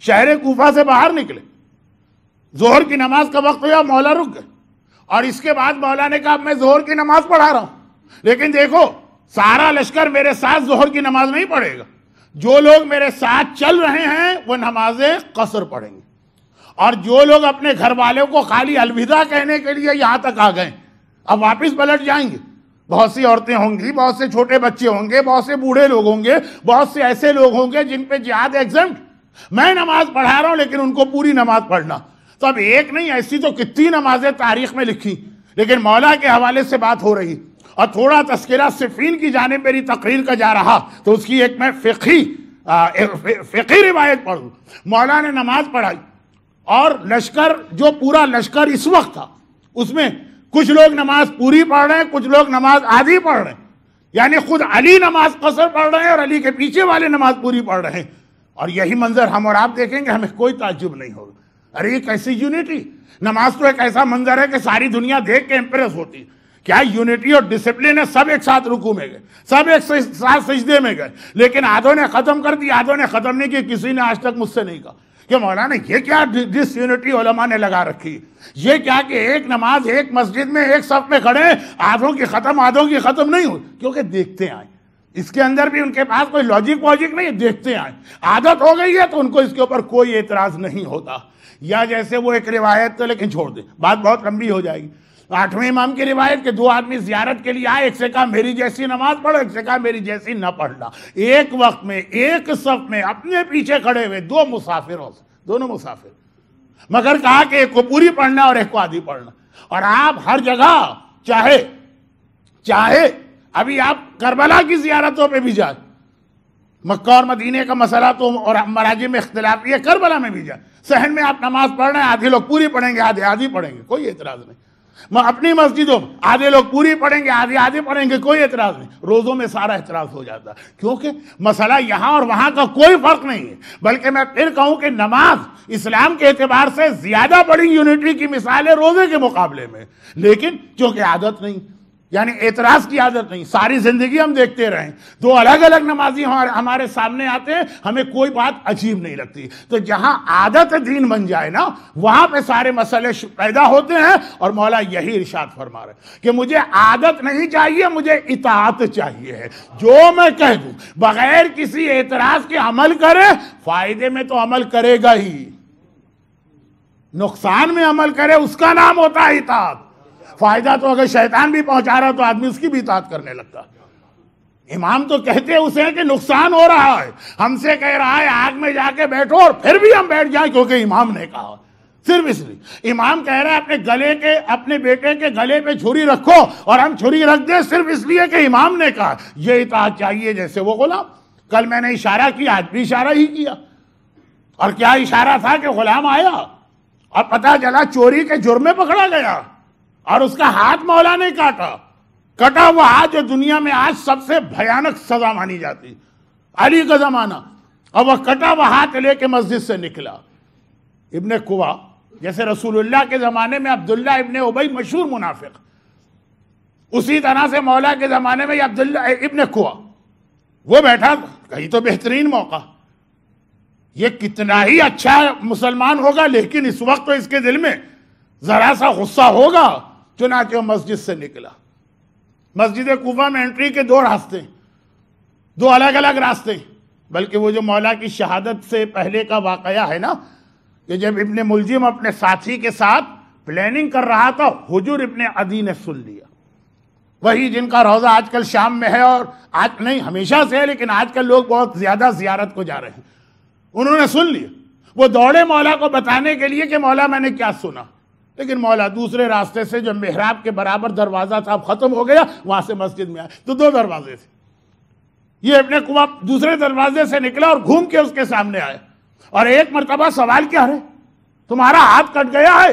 शहर कोफा से बाहर निकले जोहर की नमाज का वक्त हुआ मौला रुक गए और इसके बाद मौला ने कहा मैं जोहर की नमाज पढ़ा रहा हूँ लेकिन देखो सारा लश्कर मेरे साथ जोहर की नमाज नहीं पढ़ेगा जो लोग मेरे साथ चल रहे हैं वो नमाजें कसर पढ़ेंगे और जो लोग अपने घर वालों को खाली अलविदा कहने के लिए यहाँ तक आ गए अब वापस पलट जाएंगे बहुत सी औरतें होंगी बहुत से छोटे बच्चे होंगे बहुत से बूढ़े लोग होंगे बहुत से ऐसे लोग होंगे जिन पे जिहाद एग्जाम मैं नमाज पढ़ा रहा हूं लेकिन उनको पूरी नमाज पढ़ना तो अब एक नहीं ऐसी तो कितनी नमाजें तारीख में लिखी लेकिन मौला के हवाले से बात हो रही और थोड़ा तस्करा सिफीन की जाने मेरी तकरीर का जा रहा तो उसकी एक मैं फ़िकी फ़िकी रिवायत पढ़ू मौला ने नमाज पढ़ाई और लश्कर जो पूरा लश्कर इस वक्त था उसमें कुछ लोग नमाज पूरी पढ़ रहे हैं कुछ लोग नमाज आधी पढ़ रहे हैं यानी खुद अली नमाज कसर पढ़ रहे हैं और अली के पीछे वाले नमाज पूरी पढ़ रहे हैं और यही मंजर हम और आप देखेंगे हमें कोई ताजुब नहीं होगा अरे ये कैसी यूनिटी नमाज तो एक ऐसा मंजर है कि सारी दुनिया देख के इम्प्रेस होती है क्या यूनिटी और डिसिप्लिन है सब एक साथ रुकू में गए सब एक साथ सजदे में गए लेकिन आधों ने ख़त्म कर दिया आधों ने ख़त्म नहीं किया किसी ने आज तक मुझसे नहीं कहा कि मौलाना ये क्या डिस यूनिटी ओलमा ने लगा रखी ये क्या कि एक नमाज एक मस्जिद में एक सफ में खड़े आधों की ख़त्म आधों की ख़त्म नहीं हो क्योंकि देखते आए इसके अंदर भी उनके पास कोई लॉजिक वॉजिक नहीं देखते आए आदत हो गई है तो उनको इसके ऊपर कोई एतराज़ नहीं होता या जैसे वो एक रिवायत तो लेकिन छोड़ दे बात बहुत लंबी हो जाएगी आठवें इमाम की रिवायत के दो आदमी जियारत के लिए आए एक से कहा मेरी जैसी नमाज पढ़ो एक से कहा मेरी जैसी न पढ़ना एक वक्त में एक सब में अपने पीछे खड़े हुए दो मुसाफिरों से दोनों मुसाफिर मगर कहा कि एक को पूरी पढ़ना और एक को आधी पढ़ना और आप हर जगह चाहे चाहे अभी आप करबला की जियारतों पर भी जाए मक्का और मदीने का मसला तो और मराजी में इख्तलाफ ये करबला में भी जाए सहन में आप नमाज पढ़ रहे हैं आधे लोग पूरी पढ़ेंगे आधे आधी पढ़ेंगे कोई एतराज नहीं मैं अपनी मस्जिदों में आधे लोग पूरी पढ़ेंगे आधे आधे पढ़ेंगे कोई एतराज नहीं रोज़ों में सारा एतराज हो जाता क्योंकि मसला यहां और वहां का कोई फर्क नहीं है बल्कि मैं फिर कहूं कि नमाज इस्लाम के एतबार से ज़्यादा बड़ी यूनिटी की मिसाल है रोज़े के मुकाबले में लेकिन क्योंकि आदत नहीं यानी एतराज की आदत नहीं सारी जिंदगी हम देखते रहे दो अलग अलग नमाजी हमारे सामने आते हैं हमें कोई बात अजीब नहीं लगती तो जहां आदत दीन बन जाए ना वहां पे सारे मसले पैदा होते हैं और मौला यही इर्शाद फरमा रहे कि मुझे आदत नहीं चाहिए मुझे इतात चाहिए है जो मैं कह दू बगैर किसी एतराज के अमल करे फायदे में तो अमल करेगा ही नुकसान में अमल करे उसका नाम होता है इतात फायदा तो अगर शैतान भी पहुंचा रहा तो आदमी उसकी भी इतात करने लगता इमाम तो कहते उसे कि नुकसान हो रहा है हमसे कह रहा है आग में जाके बैठो और फिर भी हम बैठ जाए क्योंकि इमाम ने कहा सिर्फ इसलिए इमाम कह रहा है अपने गले के अपने बेटे के गले पे छुरी रखो और हम छुरी रख दे सिर्फ इसलिए कि इमाम ने कहा यह इतात चाहिए जैसे वो गुलाम कल मैंने इशारा किया आज भी इशारा ही किया और क्या इशारा था कि गुलाम आया और पता चला चोरी के जुर्मे पकड़ा गया और उसका हाथ मौला ने काटा कटा हुआ हाथ जो दुनिया में आज सबसे भयानक सजा मानी जाती अली का जमाना और वह कटा हुआ हाथ लेके मस्जिद से निकला इबन कुआ जैसे रसूलुल्लाह के ज़माने में अब्दुल्ला इबन उबई मशहूर मुनाफिक उसी तरह से मौला के ज़माने में अब्दुल्ला इबन कुआ वो बैठा कहीं तो बेहतरीन मौका ये कितना ही अच्छा मुसलमान होगा लेकिन इस वक्त तो इसके दिल में ज़रा सा गुस्सा होगा चुनाचे मस्जिद से निकला मस्जिद कोफा में एंट्री के दो रास्ते दो अलग अलग रास्ते बल्कि वो जो मौला की शहादत से पहले का वाकया है ना कि जब इबन मुलजिम अपने साथी के साथ प्लानिंग कर रहा था हुजूर इबन अदी ने सुन लिया वही जिनका रोज़ा आजकल शाम में है और आज नहीं हमेशा से है लेकिन आजकल लोग बहुत ज़्यादा जियारत को जा रहे हैं उन्होंने सुन लिया वो दौड़े मौला को बताने के लिए कि मौला मैंने क्या सुना लेकिन मौला दूसरे रास्ते से जब मेहराब के बराबर दरवाज़ा था ख़त्म हो गया वहां से मस्जिद में आया तो दो दरवाजे थे ये अपने कुआ दूसरे दरवाजे से निकला और घूम के उसके सामने आए और एक मरतबा सवाल क्या है तुम्हारा हाथ कट गया है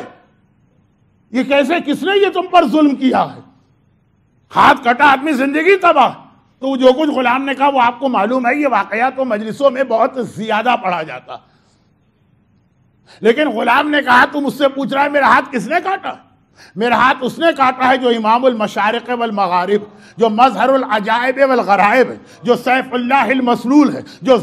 ये कैसे किसने ये तुम पर जुल्म किया है हाथ कटा आदमी जिंदगी तबाह तो जो कुछ गुलाम ने कहा वो आपको मालूम है ये वाकया तो मजलिसों में बहुत ज़्यादा पढ़ा जाता है लेकिन गुलाम ने कहा तुम उससे पूछ रहा है मेरा हाथ किसने काटा मेरा हाथ उसने काटा है जो इमामुल मशारक वल मगारिब जो मजहरुल अजायब वल गरायब है जो सैफुल्लाहिल मसलूल है जो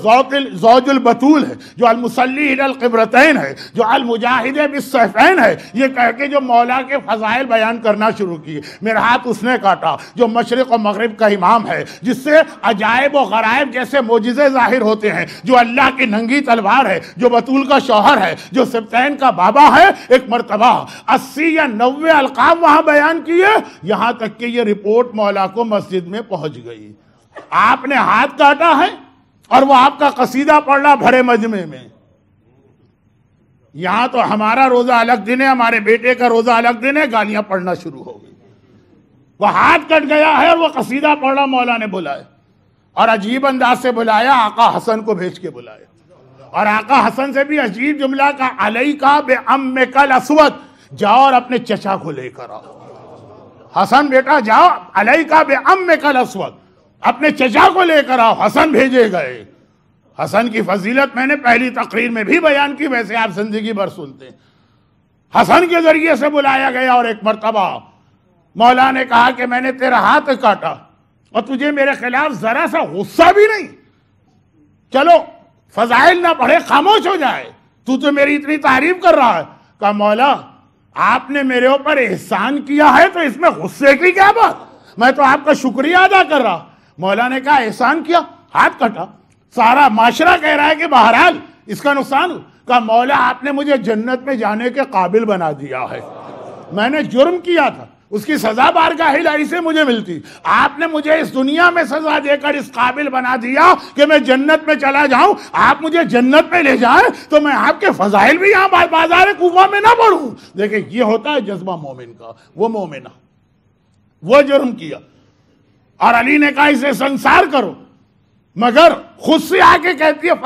जौजुल बतूल है जो अलमुसलक़बरतैन है जो बिस सैफैन है ये कह के जो मौला के फ़जाइल बयान करना शुरू किए मेरा हाथ उसने काटा जो मशरक़ व मगरब का इमाम है जिससे अजायब व गरायब जैसे मोजे ज़ाहिर होते हैं जो अल्लाह की नंगी तलवार है जो बतूल का शौहर है जो सिबतैन का बाबा है एक मरतबा अस्सी या नब्बे नब्बे अलकाम वहां बयान किए यहां तक कि यह रिपोर्ट मौला को मस्जिद में पहुंच गई आपने हाथ काटा है और वो आपका कसीदा पढ़ रहा भरे मजमे में यहां तो हमारा रोजा अलग दिन है हमारे बेटे का रोजा अलग दिन है गालियां पढ़ना शुरू हो गई वो हाथ कट गया है और वो कसीदा पढ़ रहा मौला ने बुलाया और अजीब अंदाज से बुलाया आका हसन को भेज के बुलाया और आका हसन से भी अजीब जुमला का अलई का बे अम कल असवत जाओ और अपने चचा को लेकर आओ हसन बेटा जाओ का बे अम में कल असवद अपने चचा को लेकर आओ हसन भेजे गए हसन की फजीलत मैंने पहली तकरीर में भी बयान की वैसे आप जिंदगी भर सुनते हैं हसन के जरिए से बुलाया गया और एक मरतबा मौला ने कहा कि मैंने तेरा हाथ काटा और तुझे मेरे खिलाफ जरा सा गुस्सा भी नहीं चलो फजाइल ना पढ़े खामोश हो जाए तू तो मेरी इतनी तारीफ कर रहा है कहा मौला आपने मेरे ऊपर एहसान किया है तो इसमें गुस्से की क्या बात मैं तो आपका शुक्रिया अदा कर रहा मौला ने कहा एहसान किया हाथ कटा सारा माशरा कह रहा है कि बहरहाल इसका नुकसान का मौला आपने मुझे जन्नत में जाने के काबिल बना दिया है मैंने जुर्म किया था उसकी सजा बार का हिलाई से मुझे मिलती आपने मुझे इस दुनिया में सजा देकर इस काबिल बना दिया कि मैं जन्नत में चला जाऊं आप मुझे जन्नत में ले जाए तो मैं आपके फजाइल भी यहां बाजार कुफा में ना पढ़ू देखिए ये होता है जज्बा मोमिन का वो मोमिना वो जुर्म किया और अली ने कहा इसे संसार करो मगर खुद से आके कहती है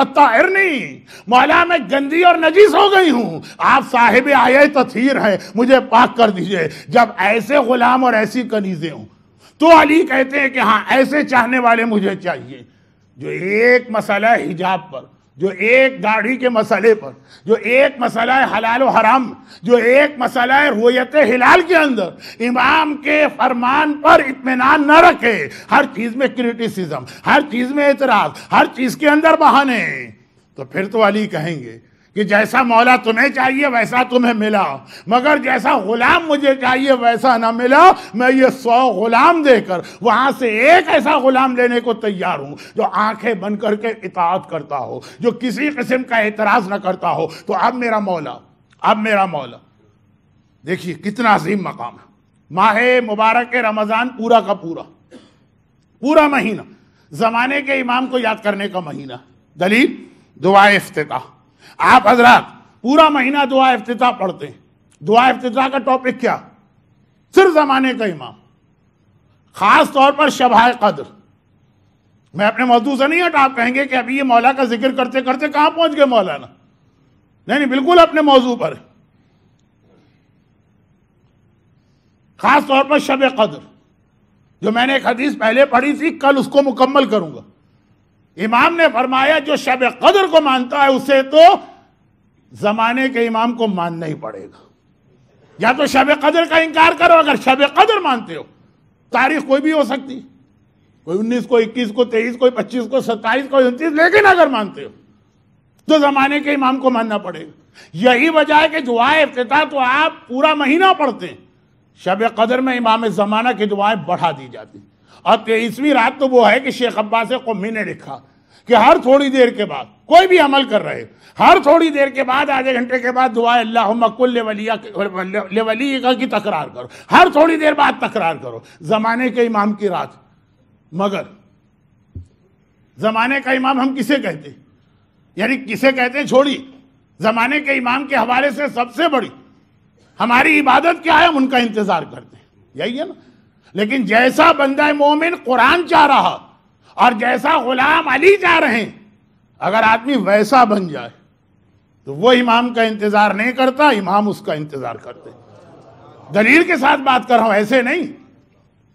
नहीं मौला मैं गंदी और नजीस हो गई हूं आप साहिब आए तथीर हैं मुझे पाक कर दीजिए जब ऐसे गुलाम और ऐसी कनीजें हूं तो अली कहते हैं कि हाँ ऐसे चाहने वाले मुझे चाहिए जो एक मसला हिजाब पर जो एक गाड़ी के मसले पर जो एक मसला है हलाल हराम जो एक मसला है रोयत हिलाल के अंदर इमाम के फरमान पर इतमान न रखे हर चीज में क्रिटिसिज्म हर चीज में एतराज हर चीज के अंदर बहाने तो फिर तो अली कहेंगे कि जैसा मौला तुम्हें चाहिए वैसा तुम्हें मिला मगर जैसा गुलाम मुझे चाहिए वैसा ना मिला मैं ये सौ गुलाम देकर वहां से एक ऐसा गुलाम लेने को तैयार हूं जो आंखें बंद करके इतात करता हो जो किसी किस्म का एतराज़ ना करता हो तो अब मेरा मौला अब मेरा मौला देखिए कितना अजीम मकाम है माह मुबारक रमज़ान पूरा का पूरा पूरा महीना ज़माने के इमाम को याद करने का महीना दलील दुआ अफ्ताह आप हजरात पूरा महीना दुआ अफ्तः पढ़ते हैं दुआ अफ्तः का टॉपिक क्या सिर जमाने का इमाम खास तौर पर शबा कदर मैं अपने मौजूद से नहीं हटा कहेंगे कि अभी ये मौला का जिक्र करते करते कहां पहुंच गए मौलाना नहीं नहीं बिल्कुल अपने मौजू पर खास तौर पर शब कदर जो मैंने एक हदीस पहले पढ़ी थी कल उसको मुकम्मल करूंगा इमाम ने फरमाया जो शब कदर को मानता है उसे तो जमाने के इमाम को मानना ही पड़ेगा या तो शब कदर का इनकार करो अगर शब कदर मानते हो तारीख कोई भी हो सकती कोई उन्नीस को इक्कीस को तेईस कोई पच्चीस को सत्ताईस कोई उनतीस लेकिन अगर मानते हो तो जमाने के इमाम को मानना पड़ेगा यही वजह है कि दुआएं इफ्तः तो आप पूरा महीना पढ़ते हैं शब कदर में इमाम जमाना की दुआएं बढ़ा दी जाती और तेईसवीं रात तो वो है कि शेख अब्बास कौमी ने लिखा कि हर थोड़ी देर के बाद कोई भी अमल कर रहे हर थोड़ी देर के बाद आधे घंटे के बाद दुआ अल्लाह मकुल वली की तकरार करो हर थोड़ी देर बाद तकरार करो जमाने के इमाम की रात मगर जमाने का इमाम हम किसे कहते यानी किसे कहते छोड़ी जमाने के इमाम के हवाले से सबसे बड़ी हमारी इबादत क्या है हम उनका इंतजार करते हैं यही है ना लेकिन जैसा बंदा मोमिन कुरान चाह रहा और जैसा गुलाम अली चाह रहे हैं अगर आदमी वैसा बन जाए तो वो इमाम का इंतजार नहीं करता इमाम उसका इंतजार करते दलील के साथ बात कर रहा हूं ऐसे नहीं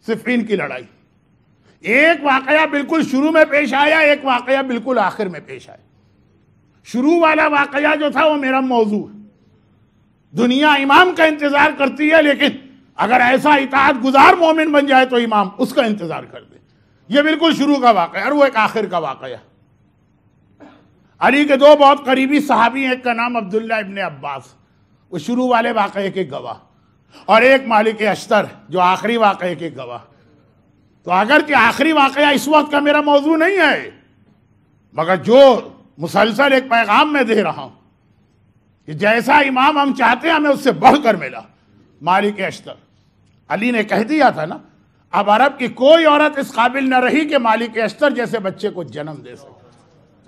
सिर्फ इनकी लड़ाई एक वाकया बिल्कुल शुरू में पेश आया एक वाकया बिल्कुल आखिर में पेश आया शुरू वाला वाकया जो था वो मेरा मौजू है दुनिया इमाम का इंतजार करती है लेकिन अगर ऐसा इताद गुजार मोमिन बन जाए तो इमाम उसका इंतजार कर दे ये बिल्कुल शुरू का वाकया और वो एक आखिर का वाकया अली के दो बहुत करीबी सहाबी हैं एक का नाम अब्दुल्ला इबन अब्बास वो शुरू वाले वाकये के गवाह और एक मालिक अश्तर जो आखिरी वाकये के गवाह तो अगर कि आखिरी वाकया इस वक्त का मेरा मौजू नहीं है मगर जो मुसलसल एक पैगाम में दे रहा हूँ कि जैसा इमाम हम चाहते हैं हमें उससे बढ़कर मिला मालिक अश्तर अली ने कह दिया था ना अब अरब की कोई औरत इस काबिल न रही कि मालिक अश्तर जैसे बच्चे को जन्म दे सके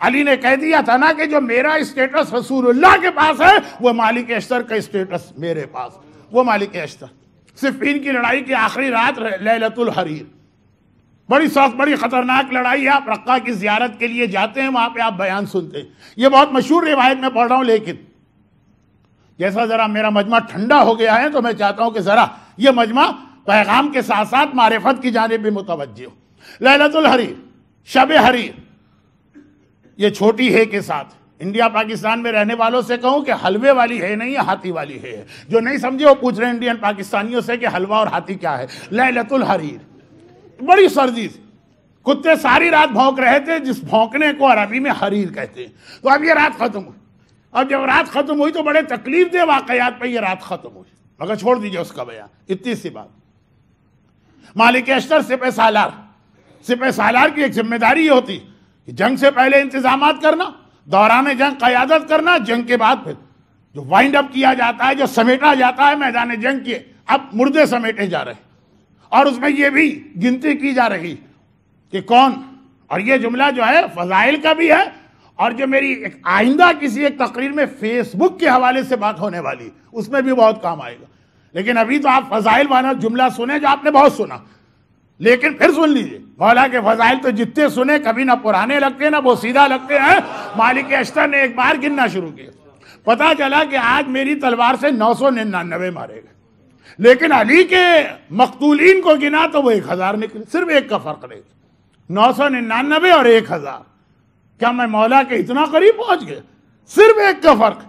अली ने कह दिया था ना कि जो मेरा स्टेटस रसूलुल्लाह के पास है वो मालिक अश्तर का स्टेटस मेरे पास वो मालिक अश्तर सिर्फ इनकी लड़ाई की आखिरी रात लहलतुल हरीर बड़ी सख्त बड़ी ख़तरनाक लड़ाई है आप रक्का की जियारत के लिए जाते हैं वहाँ पे आप बयान सुनते हैं ये बहुत मशहूर रिवायत में पढ़ रहा हूँ लेकिन जैसा ज़रा मेरा मजमा ठंडा हो गया है तो मैं चाहता हूँ कि ज़रा ये मजमा पैगाम के साथ साथ मारिफत की जानब भी मुतवजह हो लहलतुल हरीर शब हरीर ये छोटी है के साथ इंडिया पाकिस्तान में रहने वालों से कहूं कि हलवे वाली है नहीं हाथी वाली है जो नहीं समझे वो पूछ रहे हैं इंडियन पाकिस्तानियों से कि हलवा और हाथी क्या है लहलतुल हरीर बड़ी सर्दी थी कुत्ते सारी रात भौंक रहे थे जिस भौंकने को अरबी में हरीर कहते हैं तो अब ये रात खत्म हुई अब जब रात खत्म हुई तो बड़े तकलीफ दे वाकयात पर यह रात खत्म हुई मगर छोड़ दीजिए उसका बया इतनी सी बात मालिक अश्तर सिपे सालार सिपे सालार की एक जिम्मेदारी होती जंग से पहले इंतजाम करना दौरान जंग क्यादत करना जंग के बाद फिर जो वाइंड अप किया जाता है जो समेटा जाता है मैदान जंग के अब मुर्दे समेटे जा रहे और उसमें यह भी गिनती की जा रही कि कौन और यह जुमला जो है फजाइल का भी है और जो मेरी एक आइंदा किसी एक तकरीर में फेसबुक के हवाले से बात होने वाली उसमें भी बहुत काम आएगा लेकिन अभी तो आप फजाइल वाला जुमला सुने जो आपने बहुत सुना लेकिन फिर सुन लीजिए मौला के फजाइल तो जितने सुने कभी ना पुराने लगते ना वो सीधा लगते हैं मालिक अश्तर ने एक बार गिनना शुरू किया पता चला कि आज मेरी तलवार से नौ सौ निन्यानवे मारे गए लेकिन अली के मकतूलिन को गिना तो वो एक हज़ार निकले सिर्फ एक का फर्क रहे नौ सौ निन्यानवे और एक हज़ार क्या मैं मौला के इतना करीब पहुंच गया सिर्फ एक का फर्क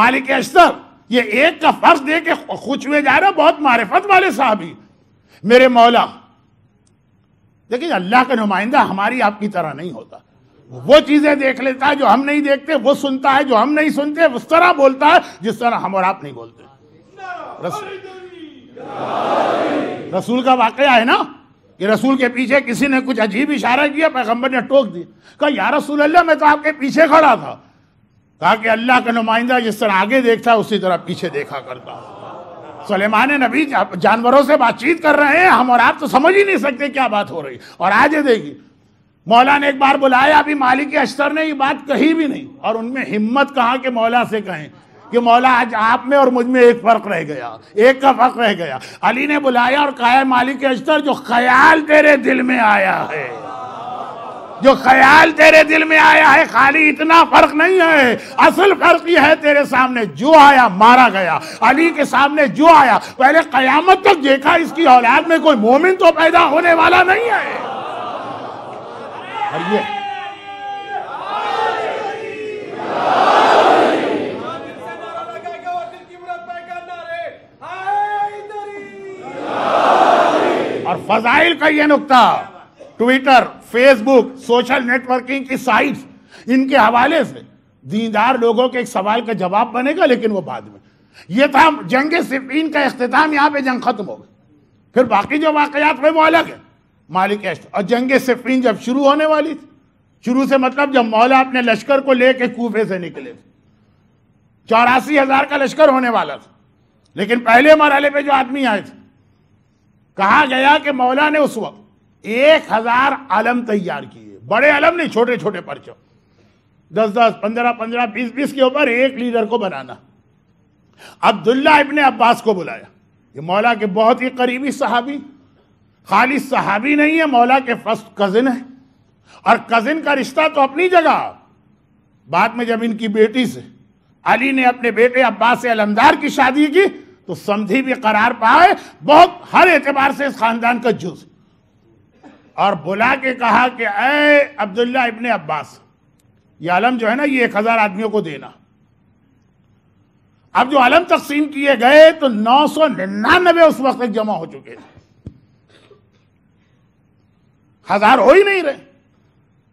मालिक अश्तर ये एक का फर्क दे के खुच में जा रहा बहुत मारिफत वाले साहब ही मेरे मौला देखिए अल्लाह का नुमाइंदा हमारी आपकी तरह नहीं होता वो चीजें देख लेता है जो हम नहीं देखते वो सुनता है जो हम नहीं सुनते उस तरह बोलता है जिस तरह हम और आप नहीं बोलते रसूल, का वाकया है ना कि रसूल के पीछे किसी ने कुछ अजीब इशारा किया पैगंबर ने टोक दिया कहा यार रसूल अल्लाह मैं तो आपके पीछे खड़ा था कहा कि अल्लाह का नुमाइंदा जिस तरह आगे देखता है उसी तरह पीछे देखा करता है सलेमान नबी जानवरों से बातचीत कर रहे हैं हम और आप तो समझ ही नहीं सकते क्या बात हो रही और आज देखिए मौला ने एक बार बुलाया अभी मालिक अश्तर ने ये बात कही भी नहीं और उनमें हिम्मत कहा कि मौला से कहें कि मौला आज आप में और मुझ में एक फर्क रह गया एक का फर्क रह गया अली ने बुलाया और कहा मालिक अश्तर जो ख्याल तेरे दिल में आया है जो ख्याल तेरे दिल में आया है खाली इतना फर्क नहीं है असल फर्क यह है तेरे सामने जो आया मारा गया अली के सामने जो आया पहले कयामत तक देखा इसकी औलाद में कोई मोमिन तो पैदा होने वाला नहीं है और ये और फजाइल का ये नुकता ट्विटर फेसबुक सोशल नेटवर्किंग की साइट्स इनके हवाले से दीदार लोगों के एक सवाल का जवाब बनेगा लेकिन वो बाद में ये था जंग सिफीन का अख्ताम यहाँ पे जंग खत्म हो गई फिर बाकी जो वाकयात हुए वो अलग है मालिक एस्ट और जंग सिफीन जब शुरू होने वाली थी शुरू से मतलब जब मौला अपने लश्कर को लेके कूफे से निकले थे चौरासी हजार का लश्कर होने वाला था लेकिन पहले मरहले पे जो आदमी आए थे कहा गया कि मौला ने उस वक्त एक हजार आलम तैयार किए बड़े आलम नहीं छोटे छोटे पर्चों दस दस पंद्रह पंद्रह बीस बीस के ऊपर एक लीडर को बनाना अब्दुल्ला इब्ने अब्बास को बुलाया ये मौला के बहुत ही करीबी सहाबी खाली सहाबी नहीं है मौला के फर्स्ट कजिन है और कजिन का रिश्ता तो अपनी जगह बाद में जब इनकी बेटी से अली ने अपने बेटे अब्बास से अलमदार की शादी की तो समझी भी करार पाए बहुत हर एतबार से इस खानदान का जुज और बुला के कहा कि अय अब्दुल्ला इबन अब्बास ये आलम जो है ना ये एक हजार आदमियों को देना अब जो आलम तकसीम किए गए तो नौ सौ निन्यानबे उस वक्त जमा हो चुके थे हजार हो ही नहीं रहे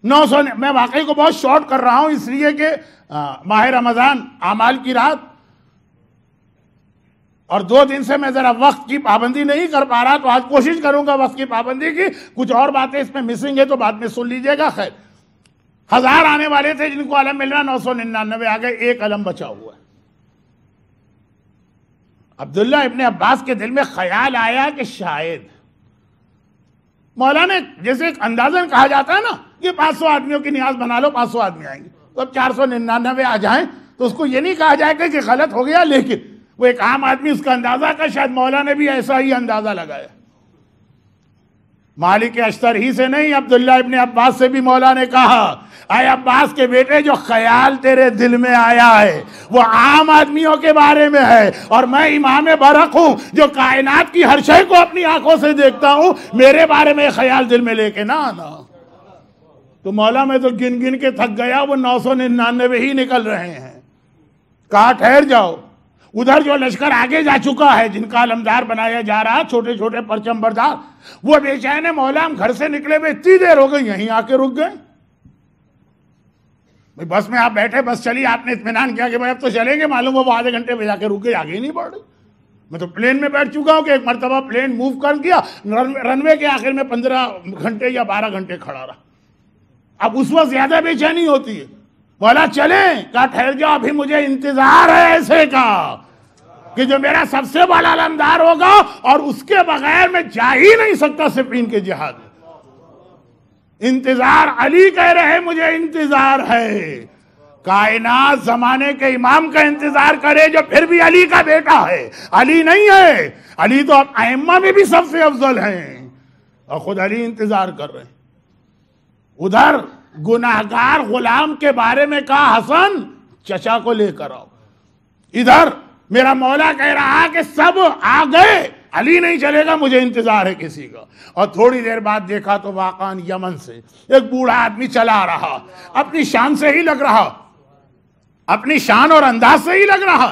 नौ सौ मैं वाकई को बहुत शॉर्ट कर रहा हूं इसलिए कि माह रमजान अमाल की रात और दो दिन से मैं ज़रा वक्त की पाबंदी नहीं कर पा रहा तो आज कोशिश करूंगा वक्त की पाबंदी की कुछ और बातें इसमें मिसिंग है तो बाद में सुन लीजिएगा खैर हज़ार आने वाले थे जिनको अलम मिल रहा नौ सौ निन्यानवे आ गए एक अलम बचा हुआ है अब्दुल्ला इबन अब्बास के दिल में ख्याल आया कि शायद मौलाना जैसे एक अंदाजन कहा जाता है ना कि 500 आदमियों की नियाज बना लो 500 आदमी आएंगे तो अब चार सौ निन्यानवे आ जाए तो उसको ये नहीं कहा जाएगा कि गलत हो गया लेकिन वो एक आम आदमी उसका अंदाजा का शायद मौला ने भी ऐसा ही अंदाजा लगाया मालिक अश्तर ही से नहीं अब्दुल्ला इबन अब्बास से भी मौला ने कहा आए अब्बास के बेटे जो ख्याल तेरे दिल में आया है वो आम आदमियों के बारे में है और मैं इमाम बरक हूं जो कायनात की हर शय को अपनी आंखों से देखता हूं मेरे बारे में ख्याल दिल में लेके ना आना तो मौला में तो गिन गिन के थक गया वो नौ सौ निन्यानवे ही निकल रहे हैं कहा ठहर जाओ उधर जो लश्कर आगे जा चुका है जिनका अलमदार बनाया जा रहा छोटे छोटे परचम बरदार वो बेचैन है मौला हम घर से निकले हुए इतनी देर हो गई यहीं आके रुक गए भाई बस में आप बैठे बस चली आपने इतमान किया कि भाई अब तो चलेंगे मालूम वो आधे घंटे में जाके रुके आगे ही नहीं बढ़ रही मैं तो प्लेन में बैठ चुका हूँ कि एक मरतबा प्लेन मूव कर दिया रनवे के आखिर में पंद्रह घंटे या बारह घंटे खड़ा रहा अब उस वक्त ज्यादा बेचैनी होती है बोला चले कहा ठहर जाओ अभी मुझे इंतजार है ऐसे का कि जो मेरा सबसे बड़ा अलमदार होगा और उसके बगैर मैं जा ही नहीं सकता सिफीन के जिहाद इंतजार अली कह रहे मुझे इंतजार है कायनात जमाने के इमाम का इंतजार करे जो फिर भी अली का बेटा है अली नहीं है अली तो अब अम्मा में भी सबसे अफजल हैं और खुद अली इंतजार कर रहे हैं उधर गुनाहगार गुलाम के बारे में कहा हसन चचा को लेकर आओ इधर मेरा मौला कह रहा कि सब आ गए अली नहीं चलेगा मुझे इंतजार है किसी का और थोड़ी देर बाद देखा तो वाकान यमन से एक बूढ़ा आदमी चला रहा अपनी शान से ही लग रहा अपनी शान और अंदाज से ही लग रहा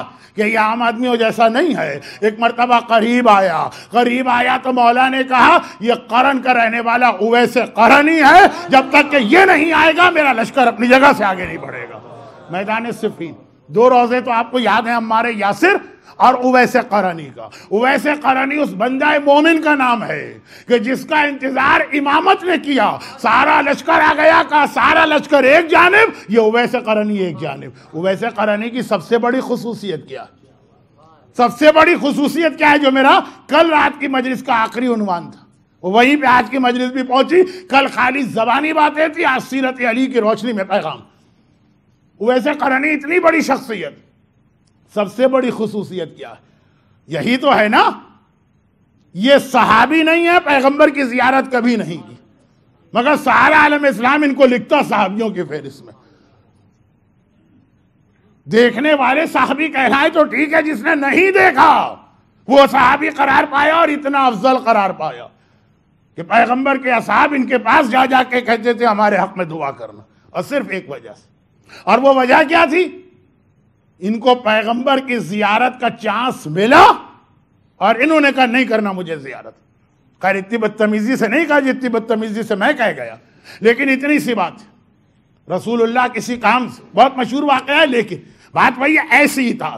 ये आम आदमी हो जैसा नहीं है एक मरतबा करीब आया करीब आया तो मौला ने कहा यह करण का रहने वाला उवैसे करण ही है जब तक कि ये नहीं आएगा मेरा लश्कर अपनी जगह से आगे नहीं बढ़ेगा मैदान सिफीन दो रोजे तो आपको याद है हमारे यासिर और उवैस करनी का उवैस करनी उस बंदा मोमिन का नाम है कि जिसका इंतजार इमामत ने किया सारा लश्कर आ गया का सारा लश्कर एक जानब ये उवैस करनी एक जानब उवैस करनी की सबसे बड़ी खसूसियत क्या सबसे बड़ी खसूसियत क्या है जो मेरा कल रात की मजलिस का आखिरी उनवान था वहीं पे आज की मजलिस भी पहुंची कल खाली जबानी बातें थी आज सीरत अली की रोशनी में पैगाम वैसे करनी इतनी बड़ी शख्सियत सबसे बड़ी खसूसियत क्या है यही तो है ना ये सहाबी नहीं है पैगंबर की जियारत कभी नहीं की मगर सारा आलम इस्लाम इनको लिखता सहाबियों की फहरिस्त में देखने वाले साहबी कहलाए तो ठीक है जिसने नहीं देखा वो साहबी करार पाया और इतना अफजल करार पाया कि पैगंबर के असाब इनके पास जा जाके कहते थे हमारे हक में दुआ करना और सिर्फ एक वजह से और वो वजह क्या थी इनको पैगंबर की जियारत का चांस मिला और इन्होंने कहा नहीं करना मुझे जियारत खैर इतनी बदतमीजी से नहीं कहा जितनी बदतमीजी से मैं कह गया लेकिन इतनी सी बात रसूलुल्लाह किसी काम से बहुत मशहूर वाक़ है लेकिन बात वही ऐसी ही था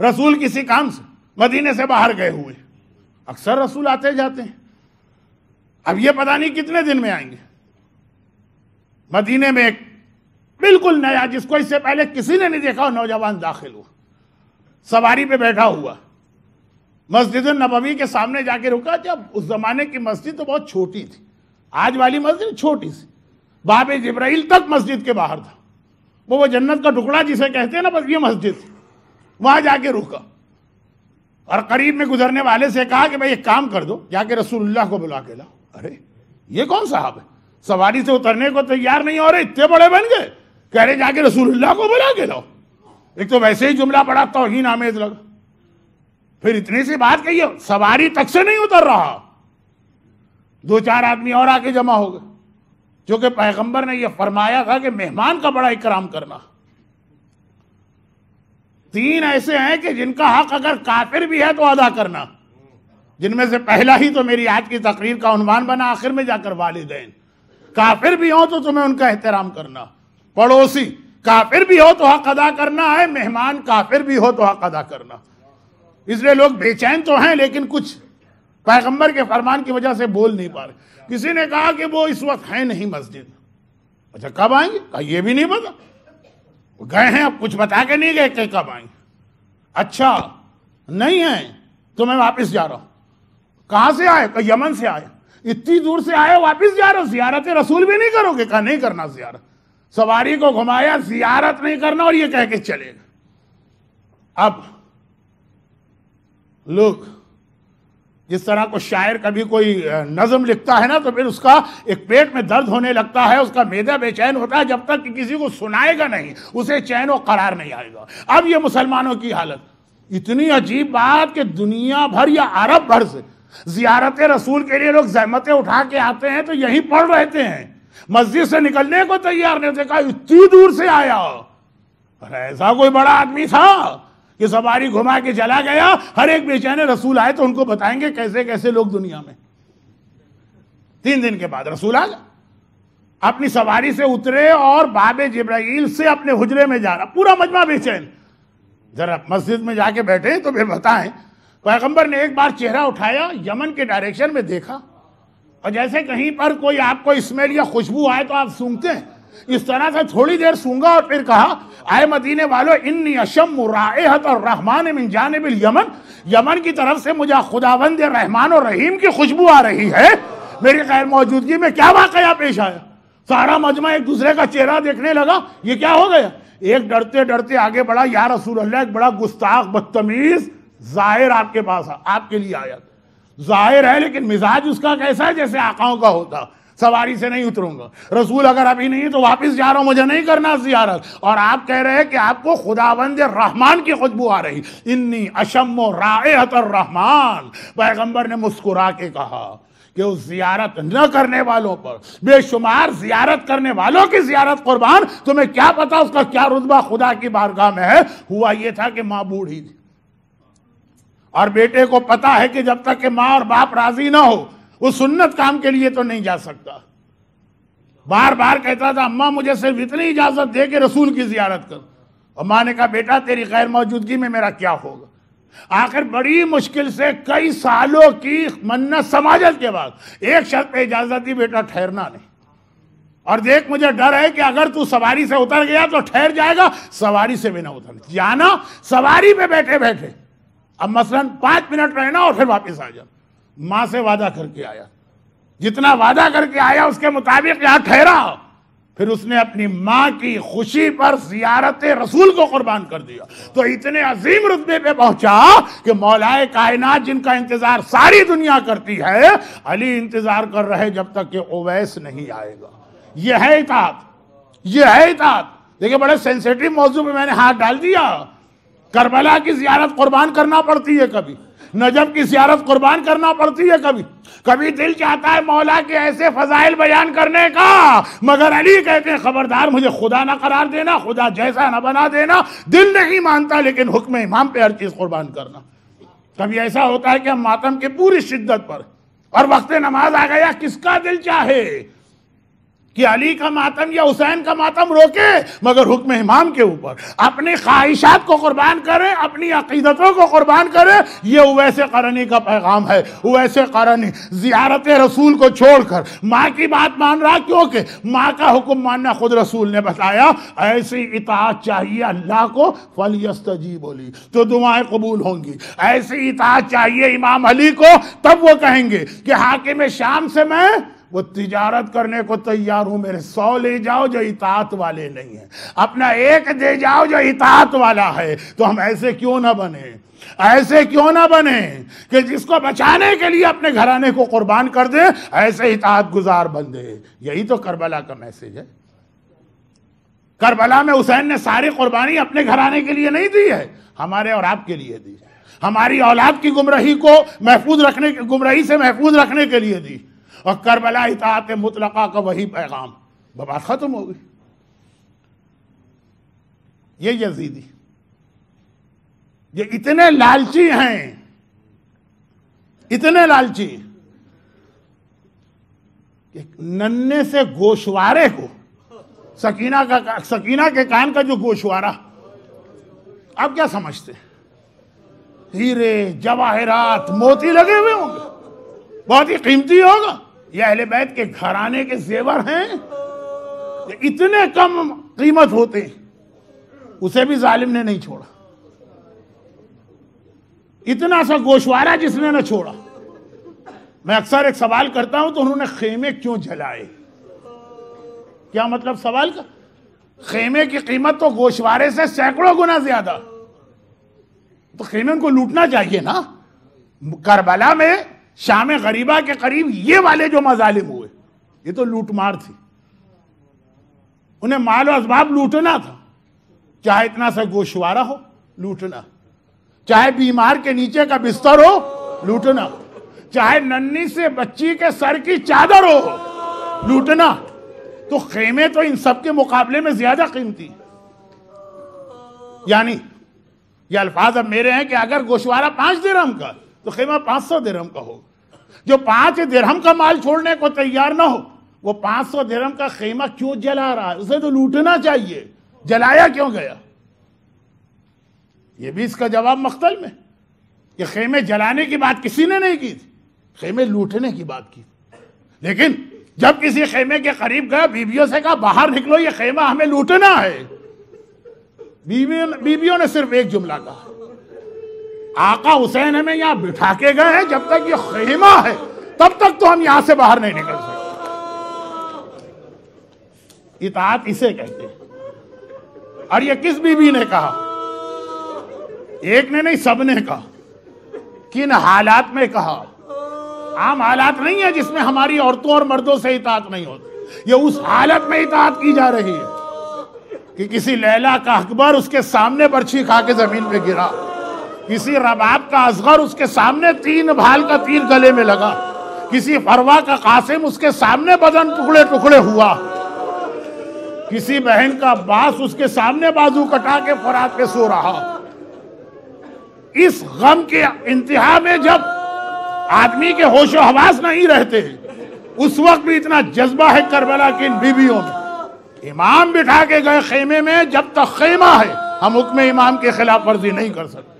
रसूल किसी काम से मदीने से बाहर गए हुए अक्सर रसूल आते जाते हैं अब ये पता नहीं कितने दिन में आएंगे मदीने में एक बिल्कुल नया जिसको इससे पहले किसी ने नहीं देखा नौजवान दाखिल हुआ सवारी पे बैठा हुआ मस्जिद नबवी के सामने जाके रुका जब उस जमाने की मस्जिद तो बहुत छोटी थी आज वाली मस्जिद छोटी सी बाब जब्राइल तक मस्जिद के बाहर था वो वो जन्नत का टुकड़ा जिसे कहते हैं ना बस ये मस्जिद वहां जाके रुका और करीब में गुजरने वाले से कहा कि भाई एक काम कर दो जाके रसूल्लाह को बुला के लाओ अरे ये कौन साहब है सवारी से उतरने को तैयार नहीं हो रहे इतने बड़े बन गए कह रहे जाके रसूल्ला को बुला के लाओ एक तो वैसे ही जुमला पड़ा तो ही नामेज लगा फिर इतनी सी बात कही सवारी तक से नहीं उतर रहा दो चार आदमी और आके जमा हो गए जो कि पैगंबर ने यह फरमाया था कि मेहमान का बड़ा इकराम करना तीन ऐसे हैं कि जिनका हक अगर काफिर भी है तो अदा करना जिनमें से पहला ही तो मेरी आज की तकरीर का अनुमान बना आखिर में जाकर वालदेन काफिर भी हो तो तुम्हें उनका एहतराम करना पड़ोसी काफिर भी हो तो हक अदा करना है मेहमान काफिर भी हो तो हक अदा करना इसलिए लोग बेचैन तो हैं लेकिन कुछ पैगंबर के फरमान की वजह से बोल नहीं पा रहे किसी ने कहा कि वो इस वक्त है नहीं मस्जिद अच्छा कब आएंगे कहा ये भी नहीं पता गए हैं अब कुछ बता के नहीं गए कि कब आएंगे अच्छा नहीं है तो मैं वापस जा रहा हूं कहां से आए कहा यमन से आए इतनी दूर से आए वापस जा रहा हूं जियारत रसूल भी नहीं करोगे कहा नहीं करना जियारत सवारी को घुमाया जियारत नहीं करना और ये कह के चलेगा अब लोग जिस तरह को शायर कभी कोई नजम लिखता है ना तो फिर उसका एक पेट में दर्द होने लगता है उसका मेदा बेचैन होता है जब तक कि किसी को सुनाएगा नहीं उसे चैन और करार नहीं आएगा अब ये मुसलमानों की हालत इतनी अजीब बात कि दुनिया भर या अरब भर से जियारत रसूल के लिए लोग जहमतें उठा के आते हैं तो यहीं पढ़ रहते हैं मस्जिद से निकलने को तैयार नहीं थे कहा इतनी दूर से आया और ऐसा कोई बड़ा आदमी था कि सवारी घुमा के चला गया हर एक बेचैने रसूल आए तो उनको बताएंगे कैसे कैसे लोग दुनिया में तीन दिन के बाद रसूल आ गया अपनी सवारी से उतरे और बाबे जिब्राइल से अपने हुजरे में जा रहा पूरा मजमा बेचैन जरा मस्जिद में जाके बैठे तो फिर बताएं पैगंबर ने एक बार चेहरा उठाया यमन के डायरेक्शन में देखा और जैसे कहीं पर कोई आपको स्मेल या खुशबू आए तो आप सूंघते हैं इस तरह से थोड़ी देर सूंगा और फिर कहा आए मदीने वालों इन अशम राहत और रहमान मिन जानब यमन यमन की तरफ से मुझे खुदाबंद रहमान और रहीम की खुशबू आ रही है मेरी गैर मौजूदगी में क्या वाकया पेश आया सारा मजमा एक दूसरे का चेहरा देखने लगा ये क्या हो गया एक डरते डरते आगे बढ़ा या रसूल अल्लाह एक बड़ा गुस्ताख बदतमीज जाहिर आपके पास आपके लिए आया था जाहिर है लेकिन मिजाज उसका कैसा है जैसे आकाओं का होता सवारी से नहीं उतरूंगा रसूल अगर अभी नहीं तो वापस जा रहा हूं मुझे नहीं करना जियारत और आप कह रहे हैं कि आपको खुदाबंद रहमान की खुशबू आ रही इन्नी अशम रायतर रहमान पैगंबर ने मुस्कुरा के कहा कि उस जियारत न करने वालों पर बेशुमार जियारत करने वालों की जियारत कुर्बान तुम्हें क्या पता उसका क्या रुतबा खुदा की बारगाह में है हुआ यह था कि माँ बूढ़ी थी और बेटे को पता है कि जब तक के माँ और बाप राजी ना हो वो सुन्नत काम के लिए तो नहीं जा सकता बार बार कहता था अम्मा मुझे सिर्फ इतनी इजाजत दे के रसूल की जियारत कर और माँ ने कहा बेटा तेरी गैर मौजूदगी में मेरा क्या होगा आखिर बड़ी मुश्किल से कई सालों की मन्नत समाजत के बाद एक शर्त पे इजाजत दी बेटा ठहरना नहीं और देख मुझे डर है कि अगर तू सवारी से उतर गया तो ठहर जाएगा सवारी से भी ना उतर जाना सवारी पे बैठे बैठे अब मसलन पांच मिनट रहना और फिर वापस आ जाओ माँ से वादा करके आया जितना वादा करके आया उसके मुताबिक यहां ठहरा फिर उसने अपनी माँ की खुशी पर जियारत रसूल को कुर्बान कर दिया तो इतने अजीम रुतबे पे पहुंचा कि मौलाए कायनात जिनका इंतजार सारी दुनिया करती है अली इंतजार कर रहे जब तक कि ओवैस नहीं आएगा यह है इतात यह है इतात देखिए बड़े सेंसिटिव मौजू पे मैंने हाथ डाल दिया करबला की जियारत कुर्बान करना पड़ती है कभी नजब की सियारत कुर्बान करना पड़ती है कभी कभी दिल चाहता है मौला के ऐसे फजाइल बयान करने का मगर अली कहते हैं खबरदार मुझे खुदा ना करार देना खुदा जैसा ना बना देना दिल नहीं मानता लेकिन हुक्म इमाम पे हर चीज़ कुर्बान करना कभी ऐसा होता है कि हम मातम के पूरी शिद्दत पर और वक्त नमाज आ गया किसका दिल चाहे कि अली का मातम या हुसैन का मातम रोके मगर हुक्म इमाम के ऊपर अपनी ख्वाहिशात को कुर्बान करें अपनी अकीदतों को कुर्बान करें यह वैसे करनी का पैगाम है वैसे करनी जियारत रसूल को छोड़कर माँ की बात मान रहा क्योंकि माँ का हुक्म मानना खुद रसूल ने बताया ऐसी इताज चाहिए अल्लाह को फलियस्त जी बोली तो दुआएं कबूल होंगी ऐसी इताज चाहिए इमाम अली को तब वो कहेंगे कि हाकिम शाम से मैं वो तिजारत करने को तैयार हूं मेरे सौ ले जाओ जो इतात वाले नहीं है अपना एक दे जाओ जो इतात वाला है तो हम ऐसे क्यों ना बने ऐसे क्यों ना बने कि जिसको बचाने के लिए अपने घराने को कुर्बान कर दे ऐसे इतात गुजार बन दे यही तो करबला का मैसेज है करबला में हुसैन ने सारी कुर्बानी अपने घराने के लिए नहीं दी है हमारे और आपके लिए दी है हमारी औलाद की गुमराही को महफूज रखने गुमराही से महफूज रखने के लिए दी है और करबला इतात मुतलका का वही पैगाम बबात ख़त्म हो गई ये यजीदी ये इतने लालची हैं इतने लालची कि नन्ने से गोशवारे को सकीना का सकीना के कान का जो गोशवारा आप क्या समझते हीरे जवाहरात मोती लगे हुए होंगे बहुत ही कीमती होगा ये अहले बैत के घराने के जेवर हैं इतने कम कीमत होते हैं उसे भी जालिम ने नहीं छोड़ा इतना सा गोशवारा जिसने ना छोड़ा मैं अक्सर एक सवाल करता हूं तो उन्होंने खेमे क्यों जलाए क्या मतलब सवाल का खेमे की कीमत तो गोशवारे से सैकड़ों गुना ज्यादा तो खेमे को लूटना चाहिए ना करबला में शाम गरीबा के करीब ये वाले जो मजालिम हुए ये तो लूटमार थी उन्हें माल और असबाब लूटना था चाहे इतना सा गोशवारा हो लूटना चाहे बीमार के नीचे का बिस्तर हो लूटना चाहे नन्नी से बच्ची के सर की चादर हो लूटना तो खेमे तो इन सब के मुकाबले में ज्यादा कीमती यानी ये अल्फाज अब मेरे हैं कि अगर गोशवारा पांच दिन का तो खेमा पांच सौ दिरहम का हो जो पांच दिरहम का माल छोड़ने को तैयार ना हो वो पांच सौ दिरहम का खेमा क्यों जला रहा है उसे तो लूटना चाहिए जलाया क्यों गया ये भी इसका जवाब मख्तल में ये खेमे जलाने की बात किसी ने नहीं की थी खेमे लूटने की बात की लेकिन जब किसी खेमे के करीब गया बीबियों से कहा बाहर निकलो ये खेमा हमें लूटना है बीबियों ने सिर्फ एक जुमला कहा आका हुसैन हमें यहाँ बिठा के गए हैं जब तक ये खेमा है तब तक तो हम यहां से बाहर नहीं निकल सकते इतात इसे कहते हैं और ये किस बीबी ने कहा एक ने नहीं सबने कहा किन हालात में कहा आम हालात नहीं है जिसमें हमारी औरतों और मर्दों से इतात नहीं होती ये उस हालत में इतात की जा रही है कि किसी लैला का अकबर उसके सामने बर्छी खा के जमीन पे गिरा किसी रबाब का असगर उसके सामने तीन भाल का तीर गले में लगा किसी फरवा का कासिम उसके सामने बदन टुकड़े टुकड़े हुआ किसी बहन का बास उसके सामने बाजू कटा के फरात पे सो रहा इस गम के इंतहा में जब आदमी के होशो हवास नहीं रहते उस वक्त भी इतना जज्बा है करबला की इन बीबियों में इमाम बिठा के गए खेमे में जब तक खेमा है हम हुक्म इमाम के खिलाफ वर्जी नहीं कर सकते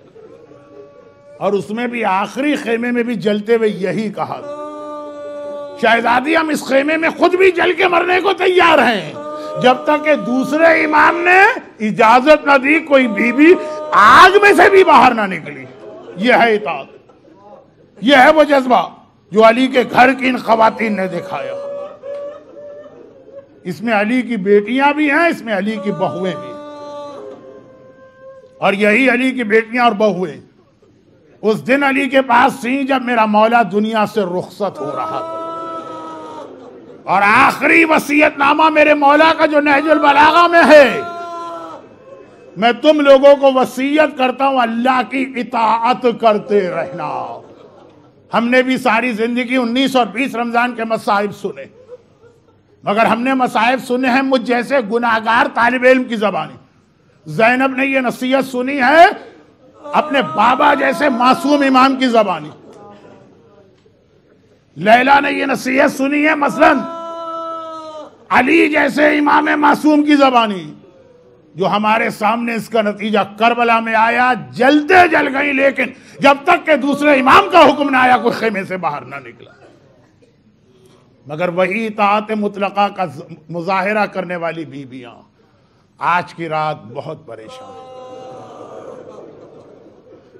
और उसमें भी आखिरी खेमे में भी जलते हुए यही कहा शहजादी हम इस खेमे में खुद भी जल के मरने को तैयार हैं जब तक के दूसरे इमाम ने इजाजत ना दी कोई बीबी आग में से भी बाहर ना निकली यह है इताद यह है वो जज्बा जो अली के घर की इन खातन ने दिखाया इसमें अली की बेटियां भी हैं इसमें अली की बहुएं भी और यही अली की बेटियां और बहुएं उस दिन अली के पास थी जब मेरा मौला दुनिया से रुखसत हो रहा था और आखिरी वसीयतनामा मेरे मौला का जो नहजुल बलागा में है मैं तुम लोगों को वसीयत करता हूं अल्लाह की इतात करते रहना हमने भी सारी जिंदगी 19 और 20 रमजान के मसाइब सुने मगर हमने मसाइब सुने हैं मुझ जैसे गुनागार तालब इल्म की जबानी जैनब ने यह नसीहत सुनी है अपने बाबा जैसे मासूम इमाम की जबानी लैला ने यह नसीहत सुनी है मसलन अली जैसे इमाम मासूम की जबानी जो हमारे सामने इसका नतीजा करबला में आया जलते जल गई लेकिन जब तक के दूसरे इमाम का हुक्म ना आया कोई खेमे से बाहर ना निकला मगर वही तात मुतलका का मुजाहरा करने वाली बीबियां आज की रात बहुत परेशान है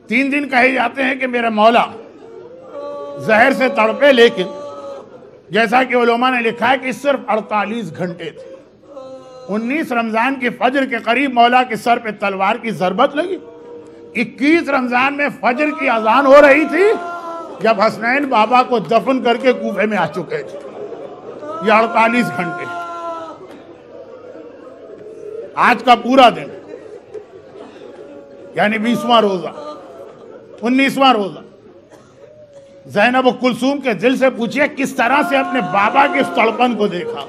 तीन दिन कहे जाते हैं कि मेरा मौला जहर से तड़पे लेकिन जैसा कि ओलोमा ने लिखा है कि सिर्फ 48 घंटे थे 19 रमज़ान के फजर के करीब मौला के सर पे तलवार की जरबत लगी 21 रमज़ान में फजर की अजान हो रही थी जब हसनैन बाबा को दफन करके कूफे में आ चुके थे ये 48 घंटे आज का पूरा दिन यानी बीसवा रोज़ा उन्नीसवा रोजा जैनब कुलसूम के दिल से पूछिए किस तरह से अपने बाबा के तड़पन को देखा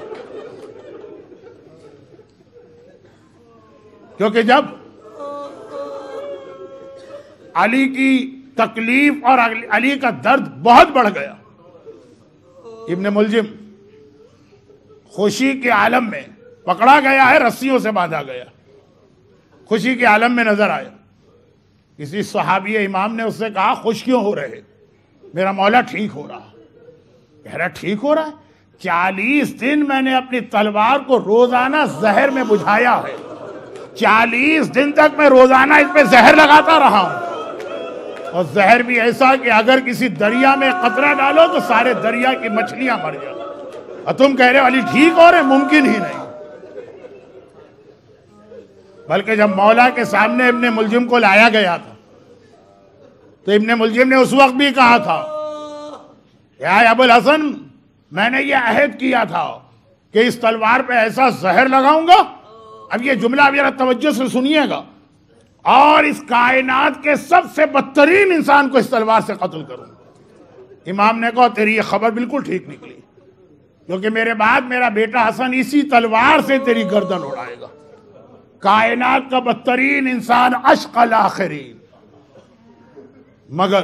क्योंकि जब अली की तकलीफ और अली का दर्द बहुत बढ़ गया इब्ने मुलजिम खुशी के आलम में पकड़ा गया है रस्सियों से बांधा गया खुशी के आलम में नजर आया किसी सहाबी इमाम ने उससे कहा खुश क्यों हो रहे मेरा मौला ठीक हो रहा कह रहा ठीक हो रहा है चालीस दिन मैंने अपनी तलवार को रोजाना जहर में बुझाया है चालीस दिन तक मैं रोजाना इसमें जहर लगाता रहा हूं और जहर भी ऐसा कि अगर किसी दरिया में कतरा डालो तो सारे दरिया की मछलियां मर जाओ और तुम कह रहे हो अली ठीक हो रहे मुमकिन ही नहीं बल्कि जब मौला के सामने इब्ने मुलजिम को लाया गया था तो इब्ने मुलजिम ने उस वक्त भी कहा था या अबुल हसन मैंने ये अहद किया था कि इस तलवार पे ऐसा जहर लगाऊंगा अब ये जुमला मेरा तवज्जो से सुनिएगा और इस कायनात के सबसे बदतरीन इंसान को इस तलवार से कत्ल करूंगा इमाम ने कहा तेरी ये खबर बिल्कुल ठीक निकली क्योंकि मेरे बाद मेरा बेटा हसन इसी तलवार से तेरी गर्दन उड़ाएगा कायनात का बदतरीन इंसान अशकल आखरीन मगर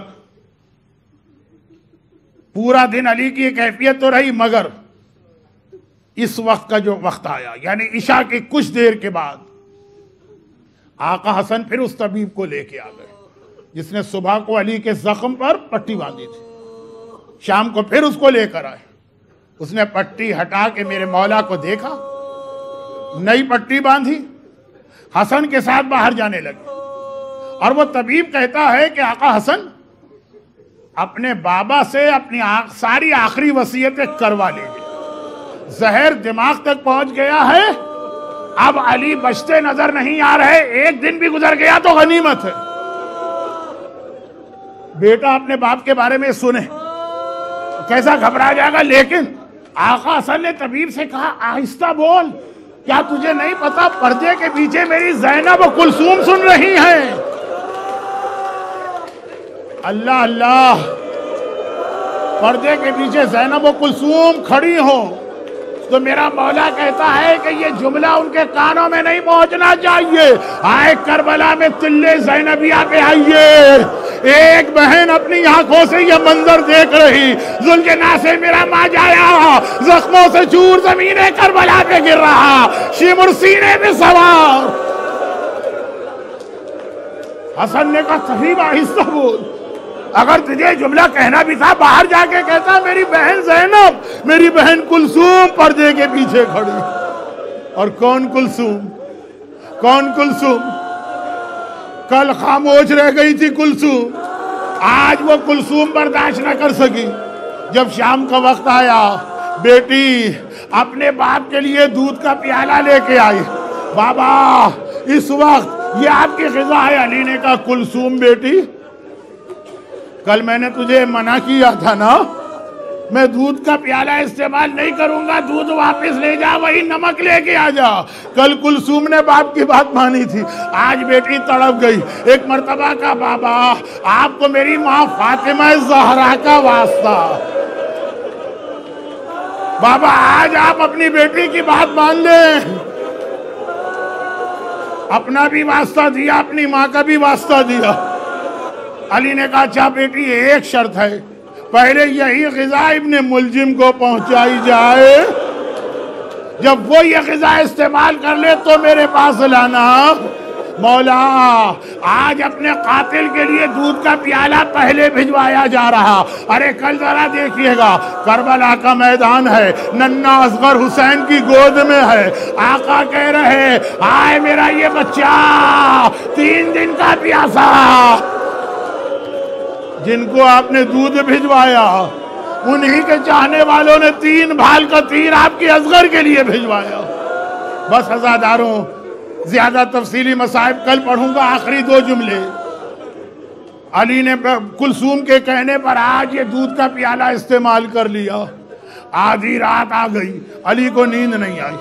पूरा दिन अली की कैफियत तो रही मगर इस वक्त का जो वक्त आया यानी ईशा के कुछ देर के बाद आका हसन फिर उस तबीब को लेके आ गए जिसने सुबह को अली के जख्म पर पट्टी बांधी थी शाम को फिर उसको लेकर आए उसने पट्टी हटा के मेरे मौला को देखा नई पट्टी बांधी हसन के साथ बाहर जाने लगे और वो तबीब कहता है कि आका हसन अपने बाबा से अपनी आ, सारी आखिरी वसीयतें करवा लीजिए जहर दिमाग तक पहुंच गया है अब अली बचते नजर नहीं आ रहे एक दिन भी गुजर गया तो गनीमत है बेटा अपने बाप के बारे में सुने कैसा घबरा जाएगा लेकिन आका हसन ने तबीब से कहा आहिस्ता बोल क्या तुझे नहीं पता पर्दे के पीछे मेरी जैनब कुलसूम सुन रही है अल्लाह अल्लाह पर्दे के पीछे जैनब कुलसूम खड़ी हो तो मेरा मौला कहता है कि ये जुमला उनके कानों में नहीं पहुंचना चाहिए आए करबला में तिल्ले जैनबिया पे आइए एक बहन अपनी आंखों से यह मंजर देख रही जुलगना से मेरा मा जाया जख्मों से चूर जमीने कर बजा के गिर रहा शिमर सीने में सवार हसन ने कहा सही हिस्सा बोल अगर तुझे जुमला कहना भी था बाहर जाके कहता मेरी बहन जैनब मेरी बहन कुलसुम पर्दे के पीछे खड़ी और कौन कुलसुम कौन कुलसुम कल खामोश रह गई थी कुलसुम आज वो कुलसुम बर्दाश्त न कर सकी जब शाम का वक्त आया बेटी अपने बाप के लिए दूध का प्याला लेके आई बाबा इस वक्त ये आपकी खिजा है अली ने कहा कुलसुम बेटी कल मैंने तुझे मना किया था ना मैं दूध का प्याला इस्तेमाल नहीं करूंगा दूध वापस ले जा वही नमक लेके आ जा कल कुलसूम ने बाप की बात मानी थी आज बेटी तड़प गई एक मरतबा का बाबा आपको मेरी माँ फातिमा जहरा का वास्ता बाबा आज आप अपनी बेटी की बात मान लें अपना भी वास्ता दिया अपनी माँ का भी वास्ता दिया अली ने कहा अच्छा बेटी एक शर्त है पहले यही गजा इबन मुलजिम को पहुंचाई जाए जब वो ये गजा इस्तेमाल कर ले तो मेरे पास लाना मौला आज अपने कातिल के लिए दूध का प्याला पहले भिजवाया जा रहा अरे कल जरा देखिएगा करबला का मैदान है नन्ना असगर हुसैन की गोद में है आका कह रहे आए मेरा ये बच्चा तीन दिन का प्यासा जिनको आपने दूध भिजवाया उन्हीं के चाहने वालों ने तीन भाल का तीर आपके असगर के लिए भिजवाया बस हजादारों ज्यादा तफसीली मसाइब कल पढ़ूंगा आखिरी दो जुमले अली ने कुलसूम के कहने पर आज ये दूध का प्याला इस्तेमाल कर लिया आधी रात आ गई अली को नींद नहीं आई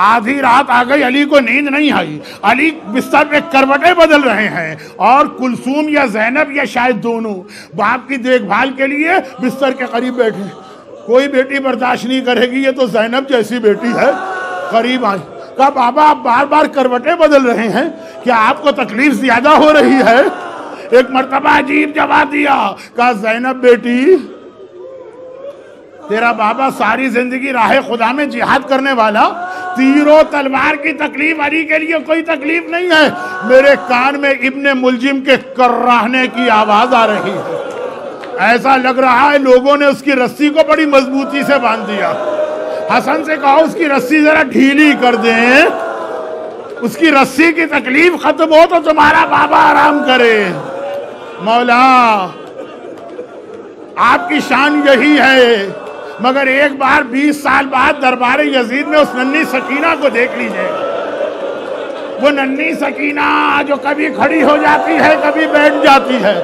आधी रात आ गई अली को नींद नहीं आई अली बिस्तर पे करवटें बदल रहे हैं और कुलसूम या जैनब या शायद दोनों बाप की देखभाल के लिए बिस्तर के करीब बैठे कोई बेटी बर्दाश्त नहीं करेगी ये तो जैनब जैसी बेटी है करीब आई कहा बाबा आप बार बार करवटें बदल रहे हैं क्या आपको तकलीफ ज्यादा हो रही है एक मरतबा अजीब जवाब दिया कहा जैनब बेटी तेरा बाबा सारी जिंदगी राह खुदा में जिहाद करने वाला तीरों तलवार की तकलीफ अली के लिए कोई तकलीफ नहीं है मेरे कान में इब्ने मुलजिम के कर्राहने की आवाज आ रही है ऐसा लग रहा है लोगों ने उसकी रस्सी को बड़ी मजबूती से बांध दिया हसन से कहा उसकी रस्सी जरा ढीली कर दे उसकी रस्सी की तकलीफ खत्म हो तो तुम्हारा बाबा आराम करे मौला आपकी शान यही है मगर एक बार 20 साल बाद दरबार यजीद में उस नन्नी सकीना को देख लीजिए वो नन्नी सकीना जो कभी खड़ी हो जाती है कभी बैठ जाती है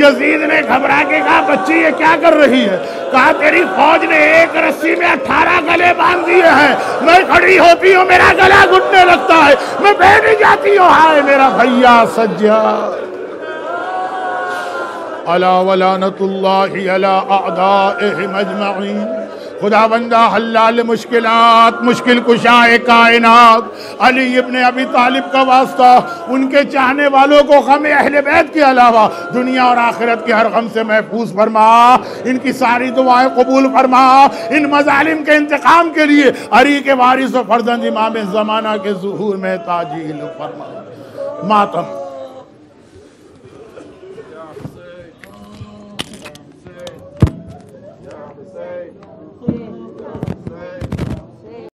यजीद ने घबरा के कहा बच्ची ये क्या कर रही है कहा तेरी फौज ने एक रस्सी में अठारह गले बांध दिए हैं मैं खड़ी होती हूँ मेरा गला घुटने लगता है मैं बैठ जाती हूँ हाय मेरा भैया सज्जा अला वलानतुल्लाहि अला अदा मजमाइन खुदा बंदा हल्लाल मुश्किल मुश्किल कुशाए कायनात अली इबन अबी तालिब का वास्ता उनके चाहने वालों को गम अहल बैत के अलावा दुनिया और आखिरत के हर गम से महफूज फरमा इनकी सारी दुआएं कबूल फरमा इन मजालिम के इंतकाम के लिए अरी के वारिस फर्जंद इमाम ज़माना के जहूर में ताजील फरमा मातम